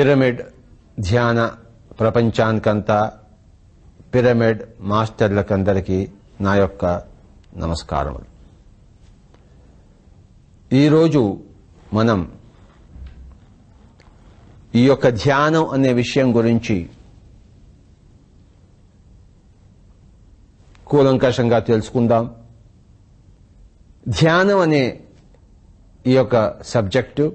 pyramid ధ్యాన ప్రపంచానికంతా pyramid మాస్టర్లకందరికీ నా యొక్క నమస్కారములు ఈరోజు మనం ఈ యొక్క ధ్యానం అనే విషయం గురించి కూలంకషంగా తెలుసుకుందాం ధ్యానం అనే ఈ యొక్క సబ్జెక్టు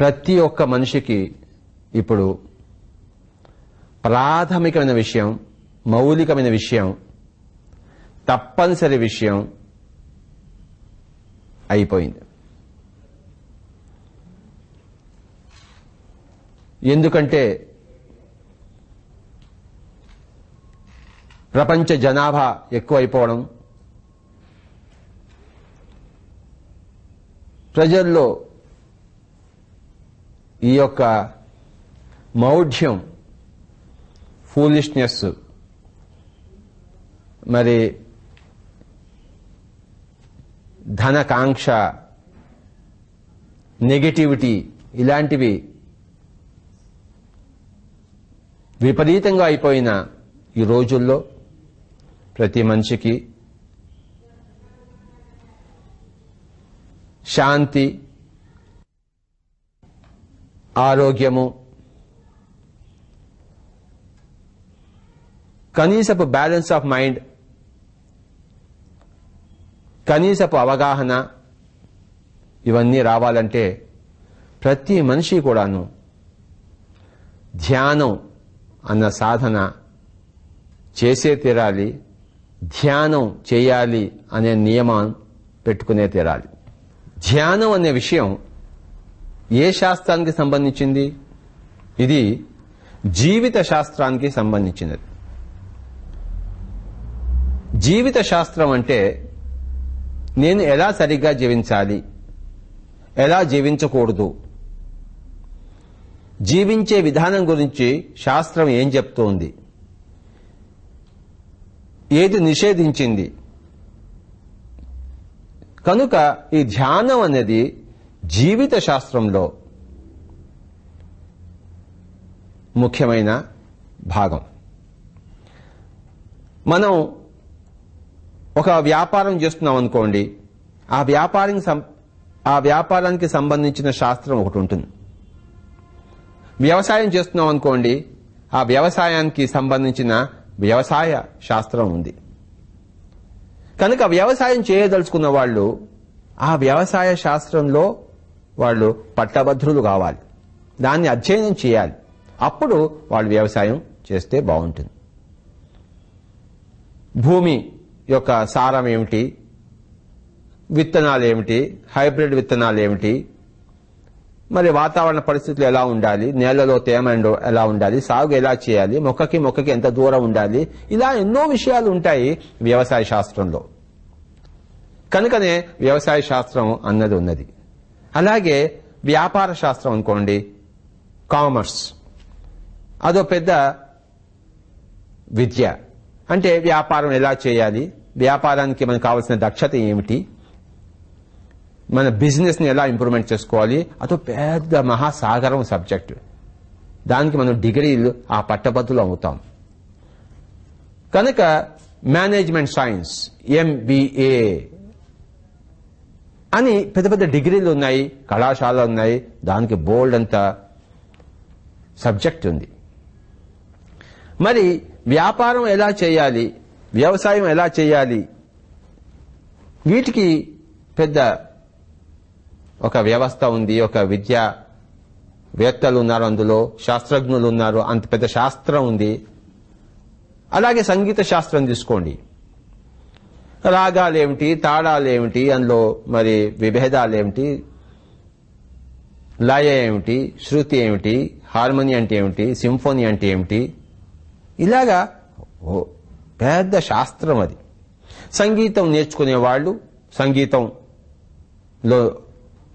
ప్రతి ఒక్క మనిషికి ఇప్పుడు ప్రాథమికమైన విషయం మౌలికమైన విషయం తప్పనిసరి విషయం అయిపోయింది ఎందుకంటే ప్రపంచ జనాభా ఎక్కువైపోవడం ప్రజల్లో ఈ యొక్క మౌఢ్యం ఫూలిష్నెస్ మరి ధనకాంక్ష నెగటివిటీ ఇలాంటివి విపరీతంగా అయిపోయిన ఈ రోజుల్లో ప్రతి మనిషికి శాంతి ఆరోగ్యము కనీసపు బ్యాలెన్స్ ఆఫ్ మైండ్ కనీసపు అవగాహన ఇవన్నీ రావాలంటే ప్రతి మనిషి కూడాను ధ్యానం అన్న సాధన చేసే తీరాలి ధ్యానం చేయాలి అనే నియమం పెట్టుకునే తీరాలి ధ్యానం అనే విషయం ఏ శాస్త్రానికి సంబంధించింది ఇది జీవిత శాస్త్రానికి సంబంధించినది జీవిత శాస్త్రం అంటే నేను ఎలా సరిగ్గా జీవించాలి ఎలా జీవించకూడదు జీవించే విధానం గురించి శాస్త్రం ఏం చెప్తోంది ఏది నిషేధించింది కనుక ఈ ధ్యానం అనేది జీవిత శాస్త్రంలో ముఖ్యమైన భాగం మనం ఒక వ్యాపారం చేస్తున్నాం అనుకోండి ఆ వ్యాపారం ఆ వ్యాపారానికి సంబంధించిన శాస్త్రం ఒకటి ఉంటుంది వ్యవసాయం చేస్తున్నాం అనుకోండి ఆ వ్యవసాయానికి సంబంధించిన వ్యవసాయ శాస్త్రం ఉంది కనుక వ్యవసాయం చేయదలుచుకున్న వాళ్ళు ఆ వ్యవసాయ శాస్త్రంలో వాళ్ళు పట్టభద్రులు కావాలి దాన్ని అధ్యయనం చేయాలి అప్పుడు వాళ్ళు వ్యవసాయం చేస్తే బాగుంటుంది భూమి యొక్క సారం ఏమిటి విత్తనాలు ఏమిటి హైబ్రిడ్ విత్తనాలు ఏమిటి మరి వాతావరణ పరిస్థితులు ఎలా ఉండాలి నేలలో తేమ ఎలా ఉండాలి సాగు ఎలా చేయాలి మొక్కకి మొక్కకి ఎంత దూరం ఉండాలి ఇలా ఎన్నో విషయాలు ఉంటాయి వ్యవసాయ శాస్త్రంలో కనుకనే వ్యవసాయ శాస్త్రం అన్నది ఉన్నది అలాగే వ్యాపార శాస్త్రం అనుకోండి కామర్స్ అదో పెద్ద విద్య అంటే వ్యాపారం ఎలా చేయాలి వ్యాపారానికి మనకు కావాల్సిన దక్షత ఏమిటి మన బిజినెస్ని ఎలా ఇంప్రూవ్మెంట్ చేసుకోవాలి అదో పెద్ద మహాసాగరం సబ్జెక్టు దానికి మనం డిగ్రీలు ఆ పట్టబద్దులు అవుతాం కనుక మేనేజ్మెంట్ సైన్స్ ఎంబీఏ అని పెద్ద పెద్ద డిగ్రీలు ఉన్నాయి కళాశాలలు ఉన్నాయి దానికి బోల్డ్ అంత సబ్జెక్ట్ ఉంది మరి వ్యాపారం ఎలా చేయాలి వ్యవసాయం ఎలా చేయాలి వీటికి పెద్ద ఒక వ్యవస్థ ఉంది ఒక విద్యా వేత్తలు ఉన్నారు అందులో శాస్త్రజ్ఞులు ఉన్నారు అంత పెద్ద శాస్త్రం ఉంది అలాగే సంగీత శాస్త్రం తీసుకోండి రాగాలేమిటి తాళాలేమిటి అందులో మరి విభేదాలేమిటి లయ ఏమిటి శృతి ఏమిటి హార్మోని అంటే ఏమిటి సింఫోనీ అంటే ఏమిటి ఇలాగా పెద్ద శాస్త్రం అది సంగీతం నేర్చుకునే వాళ్ళు సంగీతంలో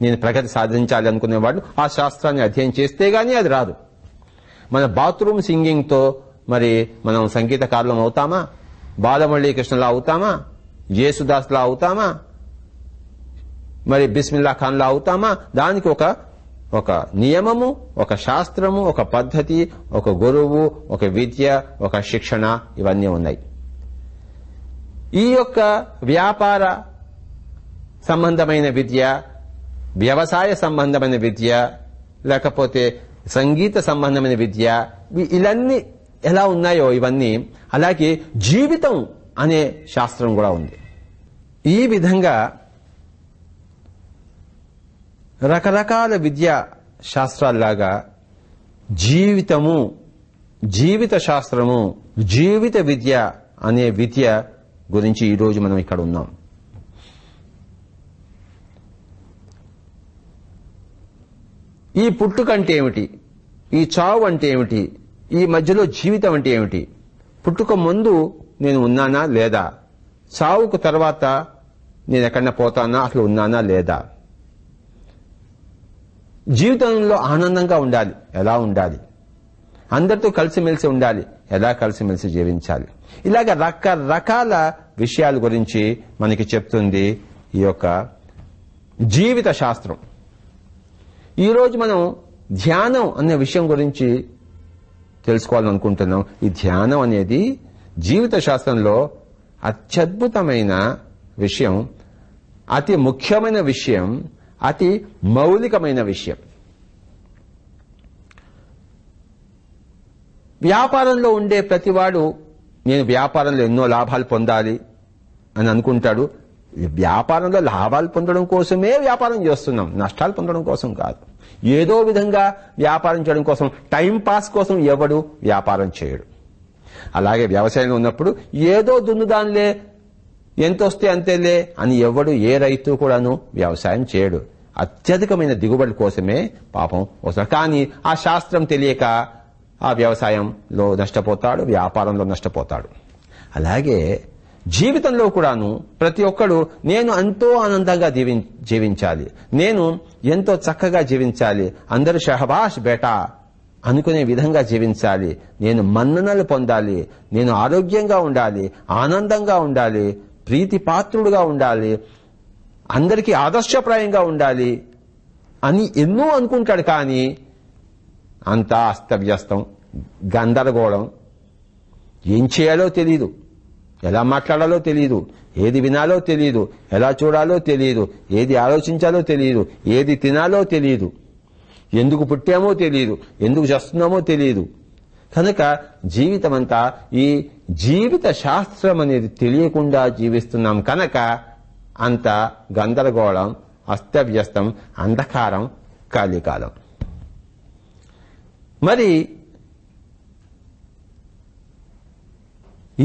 నేను ప్రగతి సాధించాలి అనుకునేవాళ్ళు ఆ శాస్త్రాన్ని అధ్యయనం చేస్తే గానీ అది రాదు మన బాత్రూమ్ సింగింగ్తో మరి మనం సంగీతకారులం అవుతామా బాలమళ్ళీ కృష్ణలా అవుతామా యేసుదాస్లా అవుతామా మరి బిస్మిల్లా ఖాన్లా అవుతామా దానికి ఒక ఒక నియమము ఒక శాస్త్రము ఒక పద్ధతి ఒక గురువు ఒక విద్య ఒక శిక్షణ ఇవన్నీ ఉన్నాయి ఈ యొక్క వ్యాపార సంబంధమైన విద్య వ్యవసాయ సంబంధమైన విద్య లేకపోతే సంగీత సంబంధమైన విద్య ఇవన్నీ ఎలా ఉన్నాయో ఇవన్నీ అలాగే జీవితం అనే శాస్త్రం కూడా ఉంది ఈ విధంగా రకరకాల విద్యా శాస్త్రాల్లాగా జీవితము జీవిత శాస్త్రము జీవిత విద్య అనే విద్య గురించి ఈరోజు మనం ఇక్కడ ఉన్నాం ఈ పుట్టుక అంటే ఏమిటి ఈ చావు అంటే ఏమిటి ఈ మధ్యలో జీవితం అంటే ఏమిటి పుట్టుక ముందు నేను ఉన్నానా లేదా చావుకు తర్వాత నేను ఎక్కడన్నా పోతానా అసలు ఉన్నానా లేదా జీవితంలో ఆనందంగా ఉండాలి ఎలా ఉండాలి అందరితో కలిసిమెలిసి ఉండాలి ఎలా కలిసిమెలిసి జీవించాలి ఇలాగ రకరకాల విషయాల గురించి మనకి చెప్తుంది ఈ యొక్క జీవిత శాస్త్రం ఈరోజు మనం ధ్యానం అనే విషయం గురించి తెలుసుకోవాలనుకుంటున్నాం ఈ ధ్యానం అనేది జీవిత శాస్త్రంలో అత్యద్భుతమైన విషయం అతి ముఖ్యమైన విషయం అతి మౌలికమైన విషయం వ్యాపారంలో ఉండే ప్రతివాడు నేను వ్యాపారంలో ఎన్నో లాభాలు పొందాలి అని అనుకుంటాడు వ్యాపారంలో లాభాలు పొందడం కోసమే వ్యాపారం చేస్తున్నాం నష్టాలు పొందడం కోసం కాదు ఏదో విధంగా వ్యాపారం చేయడం కోసం టైం పాస్ కోసం ఎవడు వ్యాపారం చేయడు అలాగే వ్యవసాయంలో ఉన్నప్పుడు ఏదో దున్నుదానిలే ఎంత వస్తే అంతేలే అని ఎవడు ఏ రైతు కూడాను వ్యవసాయం చేయడు అత్యధికమైన దిగుబడి కోసమే పాపం వస్తాడు కానీ ఆ శాస్త్రం తెలియక ఆ వ్యవసాయంలో నష్టపోతాడు వ్యాపారంలో నష్టపోతాడు అలాగే జీవితంలో కూడాను ప్రతి ఒక్కడు నేను ఎంతో ఆనందంగా జీవించాలి నేను ఎంతో చక్కగా జీవించాలి అందరూ షహబాష్ బేటా అనుకునే విధంగా జీవించాలి నేను మన్ననలు పొందాలి నేను ఆరోగ్యంగా ఉండాలి ఆనందంగా ఉండాలి ప్రీతి పాత్రుడుగా ఉండాలి అందరికీ ఆదర్శప్రాయంగా ఉండాలి అని ఎన్నో అనుకుంటాడు కానీ అంతా అస్తవ్యస్తం గందరగోళం ఏం చేయాలో తెలియదు ఎలా మాట్లాడాలో తెలియదు ఏది వినాలో తెలియదు ఎలా చూడాలో తెలియదు ఏది ఆలోచించాలో తెలియదు ఏది తినాలో తెలియదు ఎందుకు పుట్టామో తెలియదు ఎందుకు చేస్తున్నామో తెలియదు కనుక జీవితమంతా ఈ జీవిత శాస్త్రం అనేది తెలియకుండా జీవిస్తున్నాం కనుక అంత గందరగోళం అస్తవ్యస్తం అంధకారం కాలికాలం మరి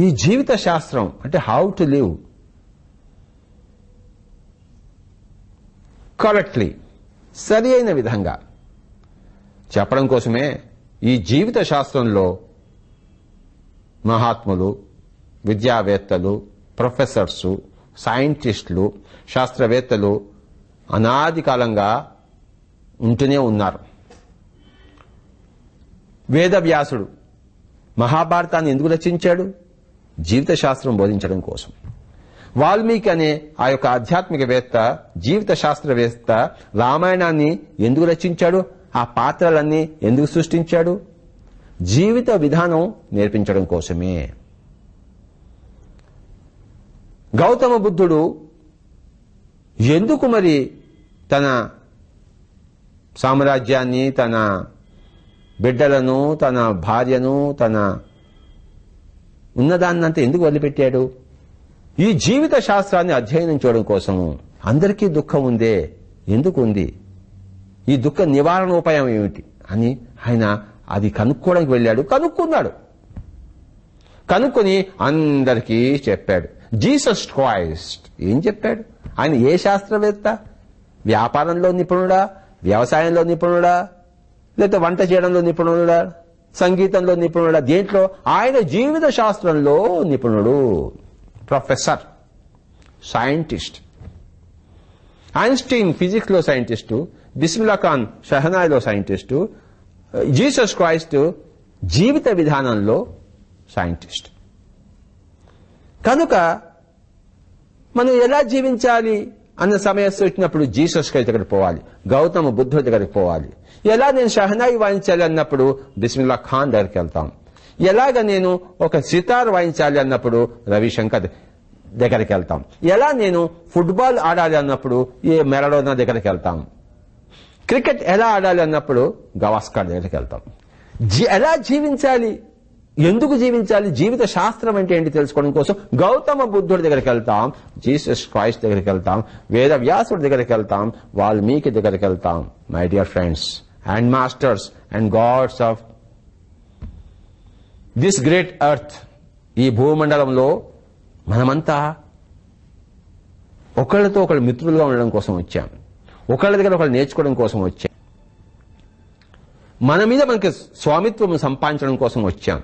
ఈ జీవిత శాస్త్రం అంటే హౌ టు లివ్ కరెక్ట్లీ సరి అయిన విధంగా చెప్పడం కోసమే ఈ జీవిత శాస్త్రంలో మహాత్ములు విద్యావేత్తలు ప్రొఫెసర్సు సైంటిస్టులు శాస్త్రవేత్తలు అనాది కాలంగా ఉంటూనే ఉన్నారు వేదవ్యాసుడు మహాభారతాన్ని ఎందుకు రచించాడు జీవిత శాస్త్రం బోధించడం కోసం వాల్మీకి అనే ఆ యొక్క ఆధ్యాత్మికవేత్త జీవిత శాస్త్రవేత్త రామాయణాన్ని ఎందుకు రచించాడు ఆ పాత్రలన్నీ ఎందుకు సృష్టించాడు జీవిత విధానం నేర్పించడం కోసమే గౌతమ బుద్ధుడు ఎందుకు మరి తన సామ్రాజ్యాన్ని తన బిడ్డలను తన భార్యను తన ఉన్నదాన్నంతా ఎందుకు వదిలిపెట్టాడు ఈ జీవిత శాస్త్రాన్ని అధ్యయనం చేయడం కోసము అందరికీ దుఃఖం ఉందే ఎందుకు ఉంది ఈ దుఃఖ నివారణ ఉపాయం ఏమిటి అని ఆయన అది కనుక్కోవడానికి వెళ్ళాడు కనుక్కున్నాడు కనుక్కొని అందరికీ చెప్పాడు జీసస్ క్రైస్ట్ ఏం చెప్పాడు ఆయన ఏ శాస్త్రవేత్త వ్యాపారంలో నిపుణుడా వ్యవసాయంలో నిపుణుడా లేదా వంట చేయడంలో నిపుణుడా సంగీతంలో నిపుణుడా దేంట్లో ఆయన జీవిత శాస్త్రంలో నిపుణుడు ప్రొఫెసర్ సైంటిస్ట్ ఐన్స్టీన్ ఫిజిక్స్లో సైంటిస్టు బిస్మిలా ఖాన్ షహనాయిలో సైంటిస్టు జీసస్ క్రైస్ట్ జీవిత విధానంలో సైంటిస్ట్ కనుక మనం ఎలా జీవించాలి అన్న సమయస్సు వచ్చినప్పుడు జీసస్ కై దగ్గరికి పోవాలి గౌతమ బుద్ధుడి దగ్గరికి పోవాలి ఎలా నేను షహనాయి వాయించాలి అన్నప్పుడు బిస్మిల్లా ఖాన్ దగ్గరికి వెళ్తాం ఎలాగ నేను ఒక సితార్ వాయించాలి అన్నప్పుడు రవిశంకర్ దగ్గరికి వెళ్తాం ఎలా నేను ఫుట్బాల్ ఆడాలి అన్నప్పుడు ఏ మెరడోనా దగ్గరికి వెళ్తాం క్రికెట్ ఎలా ఆడాలి అన్నప్పుడు గవాస్కర్ దగ్గరికి వెళ్తాం ఎలా జీవించాలి ఎందుకు జీవించాలి జీవిత శాస్త్రం అంటే ఏంటి తెలుసుకోవడం కోసం గౌతమ బుద్ధుడి దగ్గరికి వెళ్తాం జీసస్ క్రైస్ట్ దగ్గరికి వెళ్తాం వేద వ్యాసుడి దగ్గరికి వెళ్తాం వాల్మీకి దగ్గరికి వెళ్తాం my dear friends and masters and gods of this great earth ఈ భూమండలంలో మనమంతా ఒకళ్ళతో ఒకళ్ళు మిత్రులుగా ఉండడం కోసం వచ్చాం ఒకళ్ళ దగ్గర ఒకళ్ళు నేర్చుకోవడం కోసం వచ్చాం మన మీద మనకి స్వామిత్వం సంపాదించడం కోసం వచ్చాం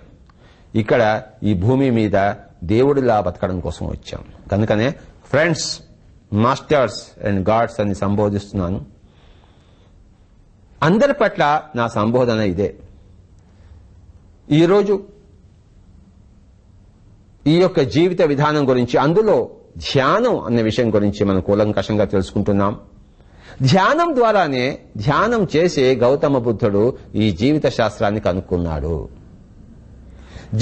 ఇక్కడ ఈ భూమి మీద దేవుడిలా బతకడం కోసం వచ్చాం కనుకనే ఫ్రెండ్స్ మాస్టర్స్ అండ్ గాడ్స్ అని సంబోధిస్తున్నాను అందరి పట్ల నా సంబోధన ఇదే ఈరోజు ఈ యొక్క జీవిత విధానం గురించి అందులో ధ్యానం అనే విషయం గురించి మనం కూలంకషంగా తెలుసుకుంటున్నాం ధ్యానం ద్వారానే ధ్యానం చేసే గౌతమ బుద్ధుడు ఈ జీవిత శాస్త్రాన్ని కనుక్కున్నాడు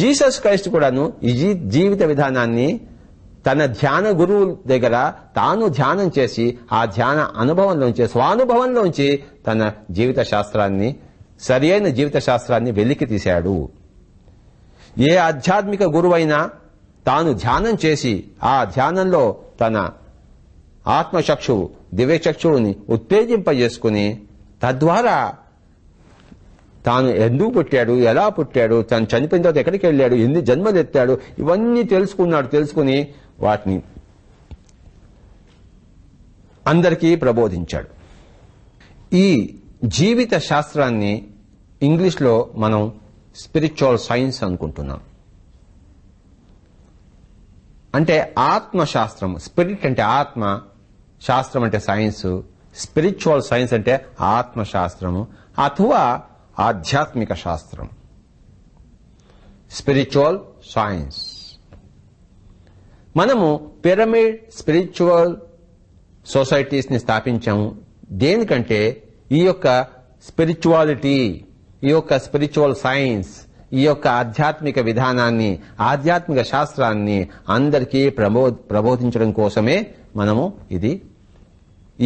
జీసస్ క్రైస్ట్ కూడాను ఈ జీవిత విధానాన్ని తన ధ్యాన గురువు దగ్గర తాను ధ్యానం చేసి ఆ ధ్యాన అనుభవంలోంచి స్వానుభవంలోంచి తన జీవిత శాస్త్రాన్ని సరియైన జీవిత శాస్త్రాన్ని వెలికి తీశాడు ఏ ఆధ్యాత్మిక గురువైనా తాను ధ్యానం చేసి ఆ ధ్యానంలో తన ఆత్మచక్షువు దివ్యచక్షువుని ఉత్తేజింపజేసుకుని తద్వారా తాను ఎందుకు పుట్టాడు ఎలా పుట్టాడు తను చనిపోయిన తర్వాత ఎక్కడికి వెళ్ళాడు ఎన్ని జన్మలు ఎత్తాడు ఇవన్నీ తెలుసుకున్నాడు తెలుసుకుని వాటిని అందరికీ ప్రబోధించాడు ఈ జీవిత శాస్త్రాన్ని ఇంగ్లీష్లో మనం స్పిరిచువల్ సైన్స్ అనుకుంటున్నాం అంటే ఆత్మశాస్త్రం స్పిరిట్ అంటే ఆత్మ శాస్త్రం అంటే సైన్స్ స్పిరిచువల్ సైన్స్ అంటే ఆత్మశాస్త్రము అథవా ఆధ్యాత్మిక శాస్త్రం స్పిరిచువల్ సైన్స్ మనము పిరమిడ్ స్పిరిచువల్ సొసైటీస్ని స్థాపించాము దేనికంటే ఈ యొక్క స్పిరిచువాలిటీ ఈ యొక్క స్పిరిచువల్ సైన్స్ ఈ యొక్క ఆధ్యాత్మిక విధానాన్ని ఆధ్యాత్మిక శాస్త్రాన్ని అందరికీ ప్రబోధించడం కోసమే మనము ఇది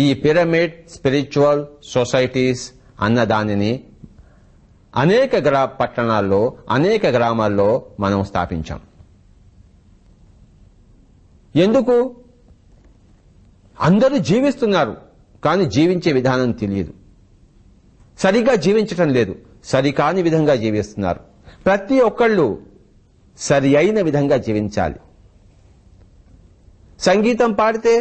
ఈ పిరమిడ్ స్పిరిచువల్ సొసైటీస్ అన్న దానిని అనేక గ్రా పట్టణాల్లో అనేక గ్రామాల్లో మనం స్థాపించాం ఎందుకు అందరూ జీవిస్తున్నారు కానీ జీవించే విధానం తెలియదు సరిగా జీవించటం లేదు సరికాని విధంగా జీవిస్తున్నారు ప్రతి ఒక్కళ్ళు సరి అయిన విధంగా జీవించాలి సంగీతం పాడితే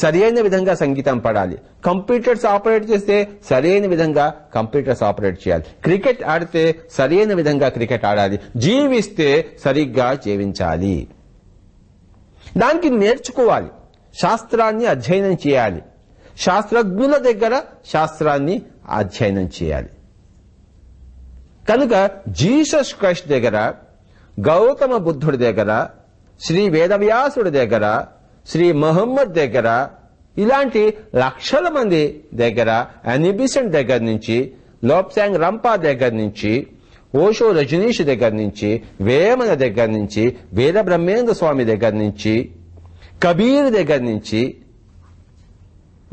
సరైన విధంగా సంగీతం పడాలి కంప్యూటర్స్ ఆపరేట్ చేస్తే సరైన విధంగా కంప్యూటర్స్ ఆపరేట్ చేయాలి క్రికెట్ ఆడితే సరైన విధంగా క్రికెట్ ఆడాలి జీవిస్తే సరిగ్గా జీవించాలి దానికి నేర్చుకోవాలి శాస్త్రాన్ని అధ్యయనం చేయాలి శాస్త్రజ్ఞుల దగ్గర శాస్త్రాన్ని అధ్యయనం చేయాలి కనుక జీసస్ క్రైస్ట్ దగ్గర గౌతమ బుద్ధుడి దగ్గర శ్రీ వేదవ్యాసుడి దగ్గర శ్రీ మహమ్మద్ దగ్గర ఇలాంటి లక్షల మంది దగ్గర అనిబిసెంట్ దగ్గర నుంచి లోప్సాంగ్ రంపా దగ్గర నుంచి ఓషో రజనీష్ దగ్గర నుంచి వేమన దగ్గర నుంచి వేద బ్రహ్మేంద్ర స్వామి దగ్గర నుంచి కబీర్ దగ్గర నుంచి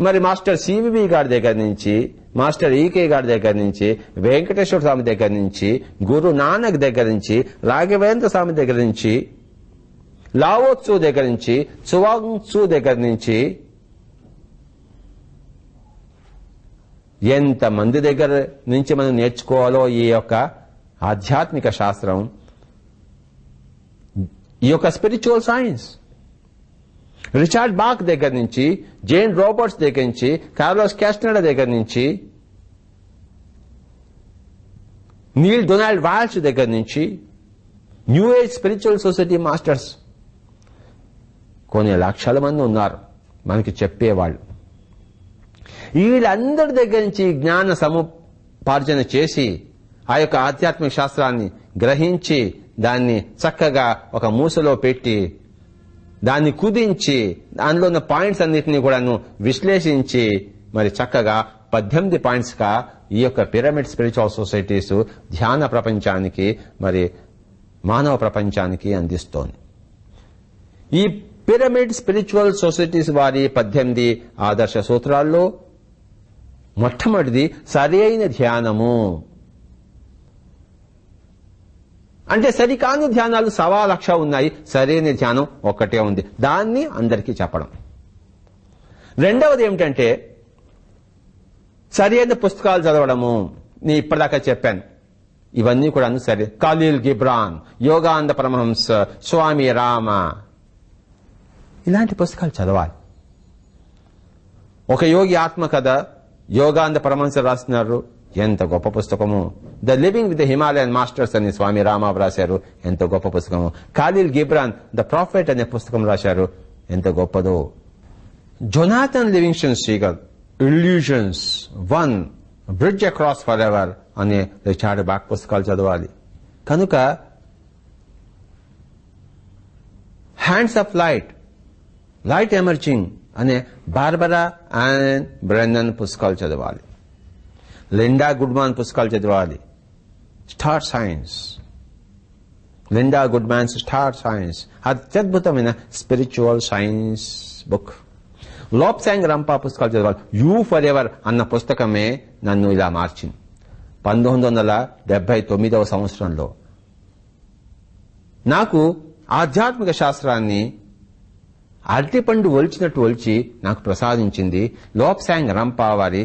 మరి మాస్టర్ సివిబి గారి దగ్గర నుంచి మాస్టర్ ఈకే గారి దగ్గర నుంచి వెంకటేశ్వర స్వామి దగ్గర నుంచి గురు నానక్ దగ్గర నుంచి రాఘవేంద్ర స్వామి దగ్గర నుంచి లావోత్సు దగ్గర నుంచి చువాంగ్సు దగ్గర నుంచి ఎంతమంది దగ్గర నుంచి మనం నేర్చుకోవాలో ఈ యొక్క ఆధ్యాత్మిక శాస్త్రం ఈ యొక్క స్పిరిచువల్ సైన్స్ రిచార్డ్ బాక్ దగ్గర నుంచి జేన్ రోబర్ట్స్ దగ్గర నుంచి కార్లోస్ క్యాస్టనడ దగ్గర నుంచి నీల్ డొనాల్డ్ వాల్స్ దగ్గర నుంచి new age spiritual society masters కొన్ని లక్షల మంది ఉన్నారు మనకి చెప్పేవాళ్ళు వీళ్ళందరి దగ్గర నుంచి జ్ఞాన సముపార్జన చేసి ఆ యొక్క ఆధ్యాత్మిక శాస్త్రాన్ని గ్రహించి దాన్ని చక్కగా ఒక మూసలో పెట్టి దాన్ని కుదించి దానిలో ఉన్న పాయింట్స్ అన్నిటినీ కూడాను విశ్లేషించి మరి చక్కగా పద్దెనిమిది పాయింట్స్గా ఈ యొక్క పిరమిడ్ స్పిరిచువల్ సొసైటీస్ ధ్యాన ప్రపంచానికి మరి మానవ ప్రపంచానికి అందిస్తోంది ఈ పిరమిడ్ స్పిరిచువల్ సొసైటీస్ వారి పద్దెనిమిది ఆదర్శ సూత్రాల్లో మొట్టమొదటిది సరైన ధ్యానము అంటే సరికాని ధ్యానాలు సవా లక్ష ఉన్నాయి సరైన ధ్యానం ఒక్కటే ఉంది దాన్ని అందరికీ చెప్పడం రెండవది ఏమిటంటే సరైన పుస్తకాలు చదవడము నేను ఇప్పటిదాకా చెప్పాను ఇవన్నీ కూడా సరే ఖలీల్ గిబ్రాన్ యోగానంద పరమహంస స్వామి రామ ఇలాంటి పుస్తకాలు చదవాలి ఒక యోగి ఆత్మ కథ యోగాంద పరమహంస రాస్తున్నారు ఎంత గొప్ప పుస్తకము the living with Himalayan masters అని స్వామి రామాబ్ రాశారు ఎంత గొప్ప పుస్తకము ఖాలీల్ గిబ్రాన్ ద ప్రాఫెట్ అనే పుస్తకం రాశారు ఎంత గొప్పదో Jonathan Livingston seagull illusions one bridge across forever అనే రిచార్డ్ బాక్ పుస్తకాలు చదవాలి కనుక hands of light light emerging అనే బార్బరా అండ్ బ్రెండన్ పుస్తకాలు చదవాలి లిండా గుడ్మాన్ పుస్తకాలు చదవాలి star signs Linda Goodman's star signs అత్యద్భుతమైన spiritual science book Lobsang Rampa పుస్తకాలు చదవాలి యూ ఫర్ ఎవర్ అన్న పుస్తకమే నన్ను ఇలా మార్చింది పంతొమ్మిది వందల తొమ్మిదవ సంవత్సరంలో నాకు ఆధ్యాత్మిక శాస్త్రాన్ని అరటిపండు ఒలిచినట్టు ఒలిచి నాకు ప్రసాదించింది లోప్సాంగ్ రంపావారి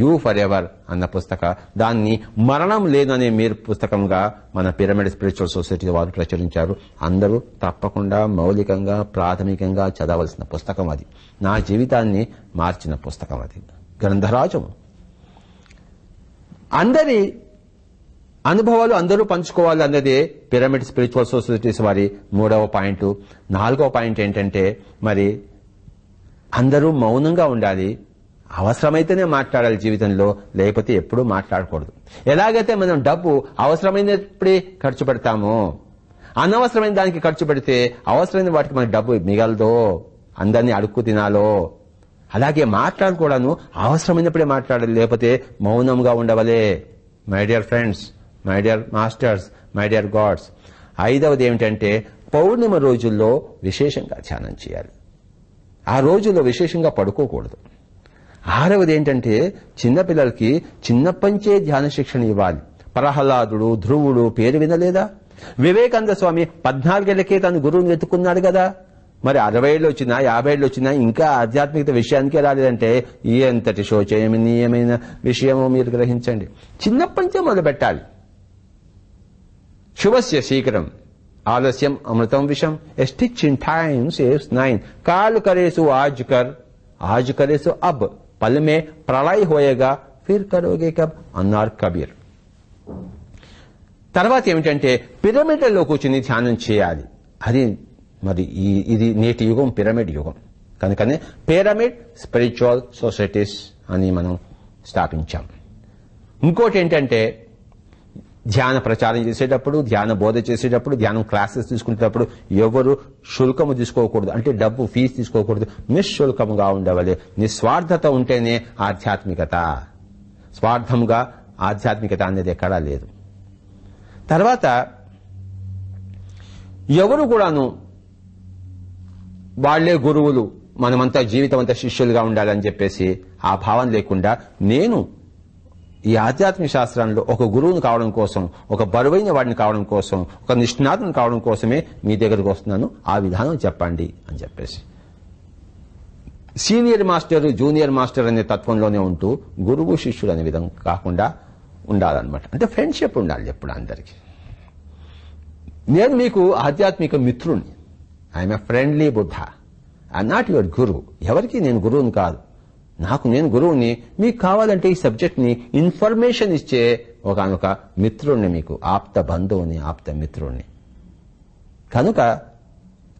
యూ ఫర్ ఎవర్ అన్న పుస్తక దాన్ని మరణం లేదనే మీరు పుస్తకంగా మన పిరమిడ్ స్పిరిచువల్ సొసైటీ వారు ప్రచురించారు అందరూ తప్పకుండా మౌలికంగా ప్రాథమికంగా చదవలసిన పుస్తకం అది నా జీవితాన్ని మార్చిన పుస్తకం అది గ్రంథరాజము అందరి అనుభవాలు అందరూ పంచుకోవాలి అన్నదే పిరమిడ్ స్పిరిచువల్ సొసైటీస్ వారి మూడవ పాయింట్ నాలుగవ పాయింట్ ఏంటంటే మరి అందరూ మౌనంగా ఉండాలి అవసరమైతేనే మాట్లాడాలి జీవితంలో లేకపోతే ఎప్పుడూ మాట్లాడకూడదు ఎలాగైతే మనం డబ్బు అవసరమైనప్పుడే ఖర్చు పెడతామో అనవసరమైన దానికి ఖర్చు పెడితే అవసరమైన వాటికి మనకి డబ్బు మిగలదో అందరినీ అడుక్కు తినాలో అలాగే మాట్లాడుకోవడాను కూడాను అవసరమైనప్పుడే మాట్లాడాలి లేకపోతే మౌనంగా ఉండవలే my dear friends my dear masters my dear gods ఐదవది ఏమిటంటే పౌర్ణిమ రోజుల్లో విశేషంగా ధ్యానం చేయాలి ఆ రోజుల్లో విశేషంగా పడుకోకూడదు ఆరవది ఏంటంటే చిన్నపిల్లలకి చిన్నప్పంచే ధ్యాన శిక్షణ ఇవ్వాలి ప్రహ్లాదుడు ధ్రువుడు పేరు వినలేదా వివేకానంద స్వామి పద్నాలుగేళ్లకే తను గురువుని వెతుకున్నాడు కదా మరి అరవై ఏళ్ళు వచ్చినా యాభై ఏళ్ళు వచ్చినా ఇంకా ఆధ్యాత్మికత విషయానికే రాలేదంటే అంతటి శోచనీయమైన విషయమో మీరు గ్రహించండి చిన్నప్పటి నుంచే మొదలు పెట్టాలి శుభస్య శీఘ్రం ఆలస్యం అమృతం విషం a stitch in time saves nine కాలు కరేసు ఆజ్ కర్ ఆజ్ కరేసు అబ్ పల్ మే ప్రళయ్ హోయేగా ఫిర్ కరోగే కబ్ అన్నార్ కబీర్ తర్వాత ఏమిటంటే పిరమిడ్లలో కూర్చుని ధ్యానం చేయాలి అది మరి ఈ ఇది నేటి యుగం పిరమిడ్ యుగం కనుకనే పిరమిడ్ స్పిరిచువల్ సొసైటీస్ అని మనం స్థాపించాం ఇంకోటి ఏంటంటే ధ్యాన ప్రచారం చేసేటప్పుడు ధ్యాన బోధ చేసేటప్పుడు ధ్యానం క్లాసెస్ తీసుకునేటప్పుడు ఎవరు శుల్కము తీసుకోకూడదు అంటే డబ్బు ఫీజు తీసుకోకూడదు నిశ్శుల్కముగా ఉండవాలి నిస్వార్థత ఉంటేనే ఆధ్యాత్మికత స్వార్థముగా ఆధ్యాత్మికత అనేది ఎక్కడా లేదు తర్వాత ఎవరు కూడాను వాళ్లే గురువులు మనమంతా జీవితం అంతా శిష్యులుగా ఉండాలని చెప్పేసి ఆ భావం లేకుండా నేను ఈ ఆధ్యాత్మిక శాస్త్రంలో ఒక గురువును కావడం కోసం ఒక బరువైన వాడిని కావడం కోసం ఒక నిష్ణాతుని కావడం కోసమే మీ దగ్గరకు వస్తున్నాను ఆ విధానం చెప్పండి అని చెప్పేసి సీనియర్ మాస్టర్ జూనియర్ మాస్టర్ అనే తత్వంలోనే ఉంటూ గురువు శిష్యుడు అనే విధంగా కాకుండా ఉండాలన్నమాట అంటే ఫ్రెండ్షిప్ ఉండాలి ఎప్పుడు అందరికీ నేను మీకు ఆధ్యాత్మిక మిత్రుణ్ణి I'm a friendly Buddha I not your గురువు ఎవరికి నేను గురువుని కాదు నాకు నేను గురువుని మీకు కావాలంటే ఈ సబ్జెక్ట్ని ఇన్ఫర్మేషన్ ఇచ్చే ఒకనొక మిత్రుణ్ణి మీకు ఆప్త బంధువుని ఆప్త మిత్రుణ్ణి కనుక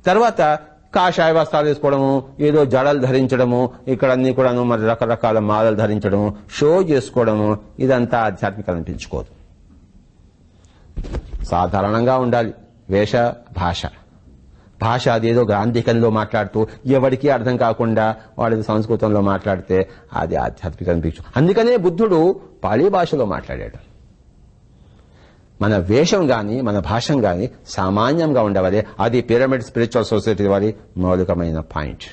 తర్వాత కాషాయ వస్త్రాలు వేసుకోవడము ఏదో జడలు ధరించడము ఇక్కడ అన్ని కూడాను మరి రకరకాల మాలలు ధరించడము షో చేసుకోవడము ఇదంతా ఆధ్యాత్మిక అనిపించుకోదు సాధారణంగా ఉండాలి వేష భాష భాష అదేదో గ్రాంధికంలో మాట్లాడుతూ ఎవరికీ అర్థం కాకుండా వాళ్ళు సంస్కృతంలో మాట్లాడితే అది ఆధ్యాత్మిక అనిపించు అందుకనే బుద్ధుడు పాళీ భాషలో మాట్లాడాడు మన వేషం గాని మన భాషం గాని సామాన్యంగా ఉండవాలి అది పిరమిడ్ స్పిరిచువల్ సొసైటీ వారి మౌలికమైన పాయింట్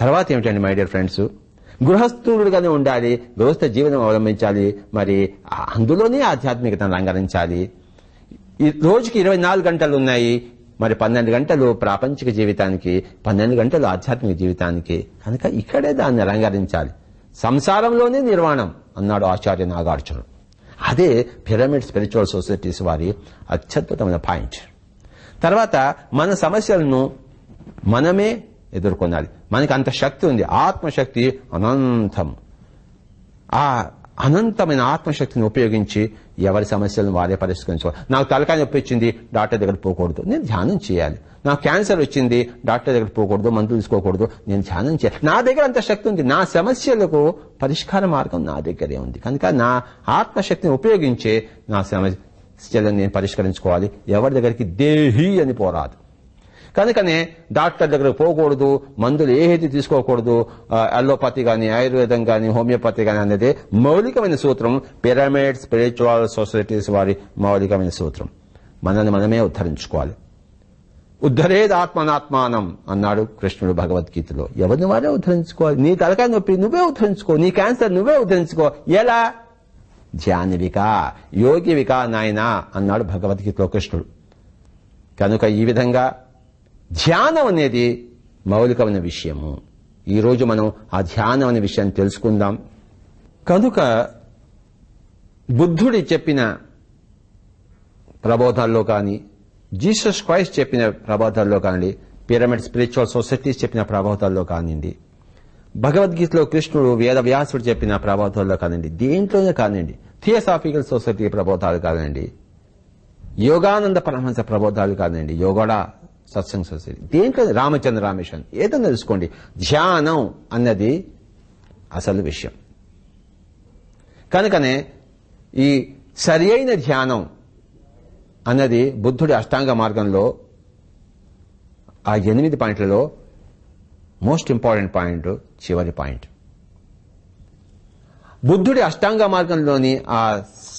తర్వాత ఏమిటండి మై డియర్ ఫ్రెండ్స్ గృహస్థుడుగానే ఉండాలి గృహస్థ జీవనం అవలంబించాలి మరి అందులోనే ఆధ్యాత్మికతను అలంకరించాలి రోజుకి ఇరవై గంటలు ఉన్నాయి మరి పన్నెండు గంటలు ప్రాపంచిక జీవితానికి పన్నెండు గంటలు ఆధ్యాత్మిక జీవితానికి కనుక ఇక్కడే దాన్ని అలంకరించాలి సంసారంలోనే నిర్వాణం అన్నాడు ఆచార్య నాగార్జున అదే పిరమిడ్ స్పిరిచువల్ సొసైటీస్ వారి అత్యద్భుతమైన పాయింట్ తర్వాత మన సమస్యలను మనమే ఎదుర్కొనాలి మనకి అంత శక్తి ఉంది ఆత్మశక్తి అనంతం ఆ అనంతమైన ఆత్మశక్తిని ఉపయోగించి ఎవరి సమస్యలను వారే పరిష్కరించుకోవాలి నాకు తలకాయ నొప్పి వచ్చింది డాక్టర్ దగ్గర పోకూడదు నేను ధ్యానం చేయాలి నాకు క్యాన్సర్ వచ్చింది డాక్టర్ దగ్గర పోకూడదు మందులు తీసుకోకూడదు నేను ధ్యానం చేయాలి నా దగ్గర అంత శక్తి ఉంది నా సమస్యలకు పరిష్కార మార్గం నా దగ్గరే ఉంది కనుక నా ఆత్మశక్తిని ఉపయోగించే నా సమస్యలను నేను పరిష్కరించుకోవాలి ఎవరి దగ్గరికి దేహి అని పోరాదు కనుకనే డాక్టర్ దగ్గరకు పోకూడదు మందులు ఏదైతే తీసుకోకూడదు అలోపతి కానీ ఆయుర్వేదం కానీ హోమియోపతి కానీ అనేది మౌలికమైన సూత్రం పిరమిడ్ స్పిరిచువల్ సొసైటీస్ వారి మౌలికమైన సూత్రం మనల్ని మనమే ఉద్ధరించుకోవాలి ఉద్ధరేది ఆత్మనాత్మానం అన్నాడు కృష్ణుడు భగవద్గీతలో ఎవరిని వారే ఉద్ధరించుకోవాలి నీ తలకాయ నొప్పి నువ్వే ఉద్ధరించుకో నీ క్యాన్సర్ నువ్వే ఉద్ధరించుకో ఎలా ధ్యానివిక యోగివిక నాయనా అన్నాడు భగవద్గీతలో కృష్ణుడు కనుక ఈ విధంగా ధ్యానం అనేది మౌలికమైన విషయము ఈరోజు మనం ఆ ధ్యానం అనే విషయాన్ని తెలుసుకుందాం కనుక బుద్ధుడి చెప్పిన ప్రబోధాల్లో కానీ జీసస్ క్రైస్ట్ చెప్పిన ప్రబోధాల్లో కానివ్వండి పిరమిడ్ స్పిరిచువల్ సొసైటీస్ చెప్పిన ప్రబోధాల్లో కానివ్వండి భగవద్గీతలో కృష్ణుడు వేదవ్యాసుడు చెప్పిన ప్రబోధాల్లో కానివ్వండి దేంట్లోనే కానివ్వండి థియోసాఫికల్ సొసైటీ ప్రబోధాలు కానివ్వండి యోగానంద పరమహంస ప్రబోధాలు కానివ్వండి యోగడా సత్సంగ్ సొసైటీ దేంట్లో రామచంద్ర రామేశ్వరం ఏదో తెలుసుకోండి ధ్యానం అన్నది అసలు విషయం కనుకనే ఈ సరి అయిన ధ్యానం అన్నది బుద్ధుడి అష్టాంగ మార్గంలో ఆ ఎనిమిది పాయింట్లలో మోస్ట్ ఇంపార్టెంట్ పాయింట్ చివరి పాయింట్ బుద్ధుడి అష్టాంగ మార్గంలోని ఆ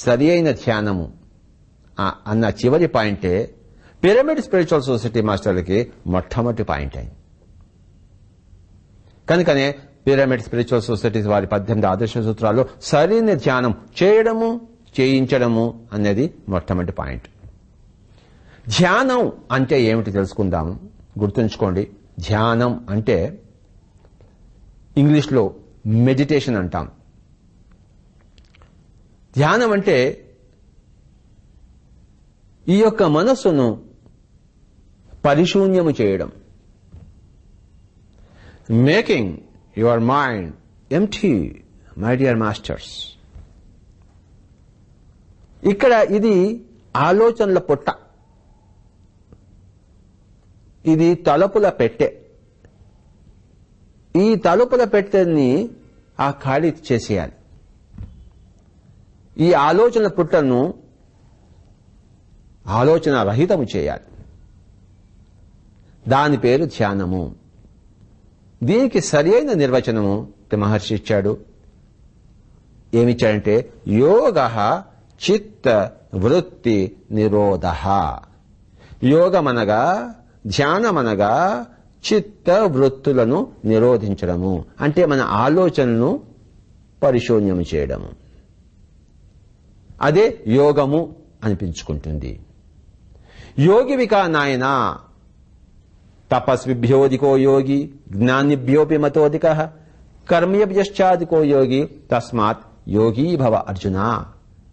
సరి అయిన ధ్యానము అన్న చివరి పాయింటే పిరమిడ్ స్పిరిచువల్ సొసైటీ మాస్టర్లకి మొట్టమొదటి పాయింట్ అయింది కనుకనే పిరమిడ్ స్పిరిచువల్ సొసైటీస్ వారి పద్దెనిమిది ఆదర్శ సూత్రాలు సరైన ధ్యానం చేయడము చేయించడము అనేది మొట్టమొదటి పాయింట్ ధ్యానం అంటే ఏమిటి తెలుసుకుందాము గుర్తుంచుకోండి ధ్యానం అంటే ఇంగ్లీష్లో మెడిటేషన్ అంటాం ధ్యానం అంటే ఈ యొక్క మనస్సును పరిశూన్యము చేయడం making your mind empty my dear masters ఇక్కడ ఇది ఆలోచనల పుట్ట ఇది తలుపుల పెట్టె ఈ తలుపుల పెట్టెని ఆ ఖాళీ చేసేయాలి ఈ ఆలోచన పుట్టను ఆలోచన రహితము చేయాలి దాని పేరు ధ్యానము దీనికి సరియైన నిర్వచనము మహర్షి ఇచ్చాడు ఏమిచ్చాడంటే యోగ చిత్త వృత్తి నిరోధ యోగమనగా ధ్యానమనగా చిత్త వృత్తులను నిరోధించడము అంటే మన ఆలోచనను పరిశూన్యము చేయడము అదే యోగము అనిపించుకుంటుంది యోగివికా నాయనా తపస్విభ్యోధికో యోగి జ్ఞానిభ్యోపి మతోధిక కర్మభ్యశ్చాధికో యోగి తస్మాత్ యోగీ భవ అర్జున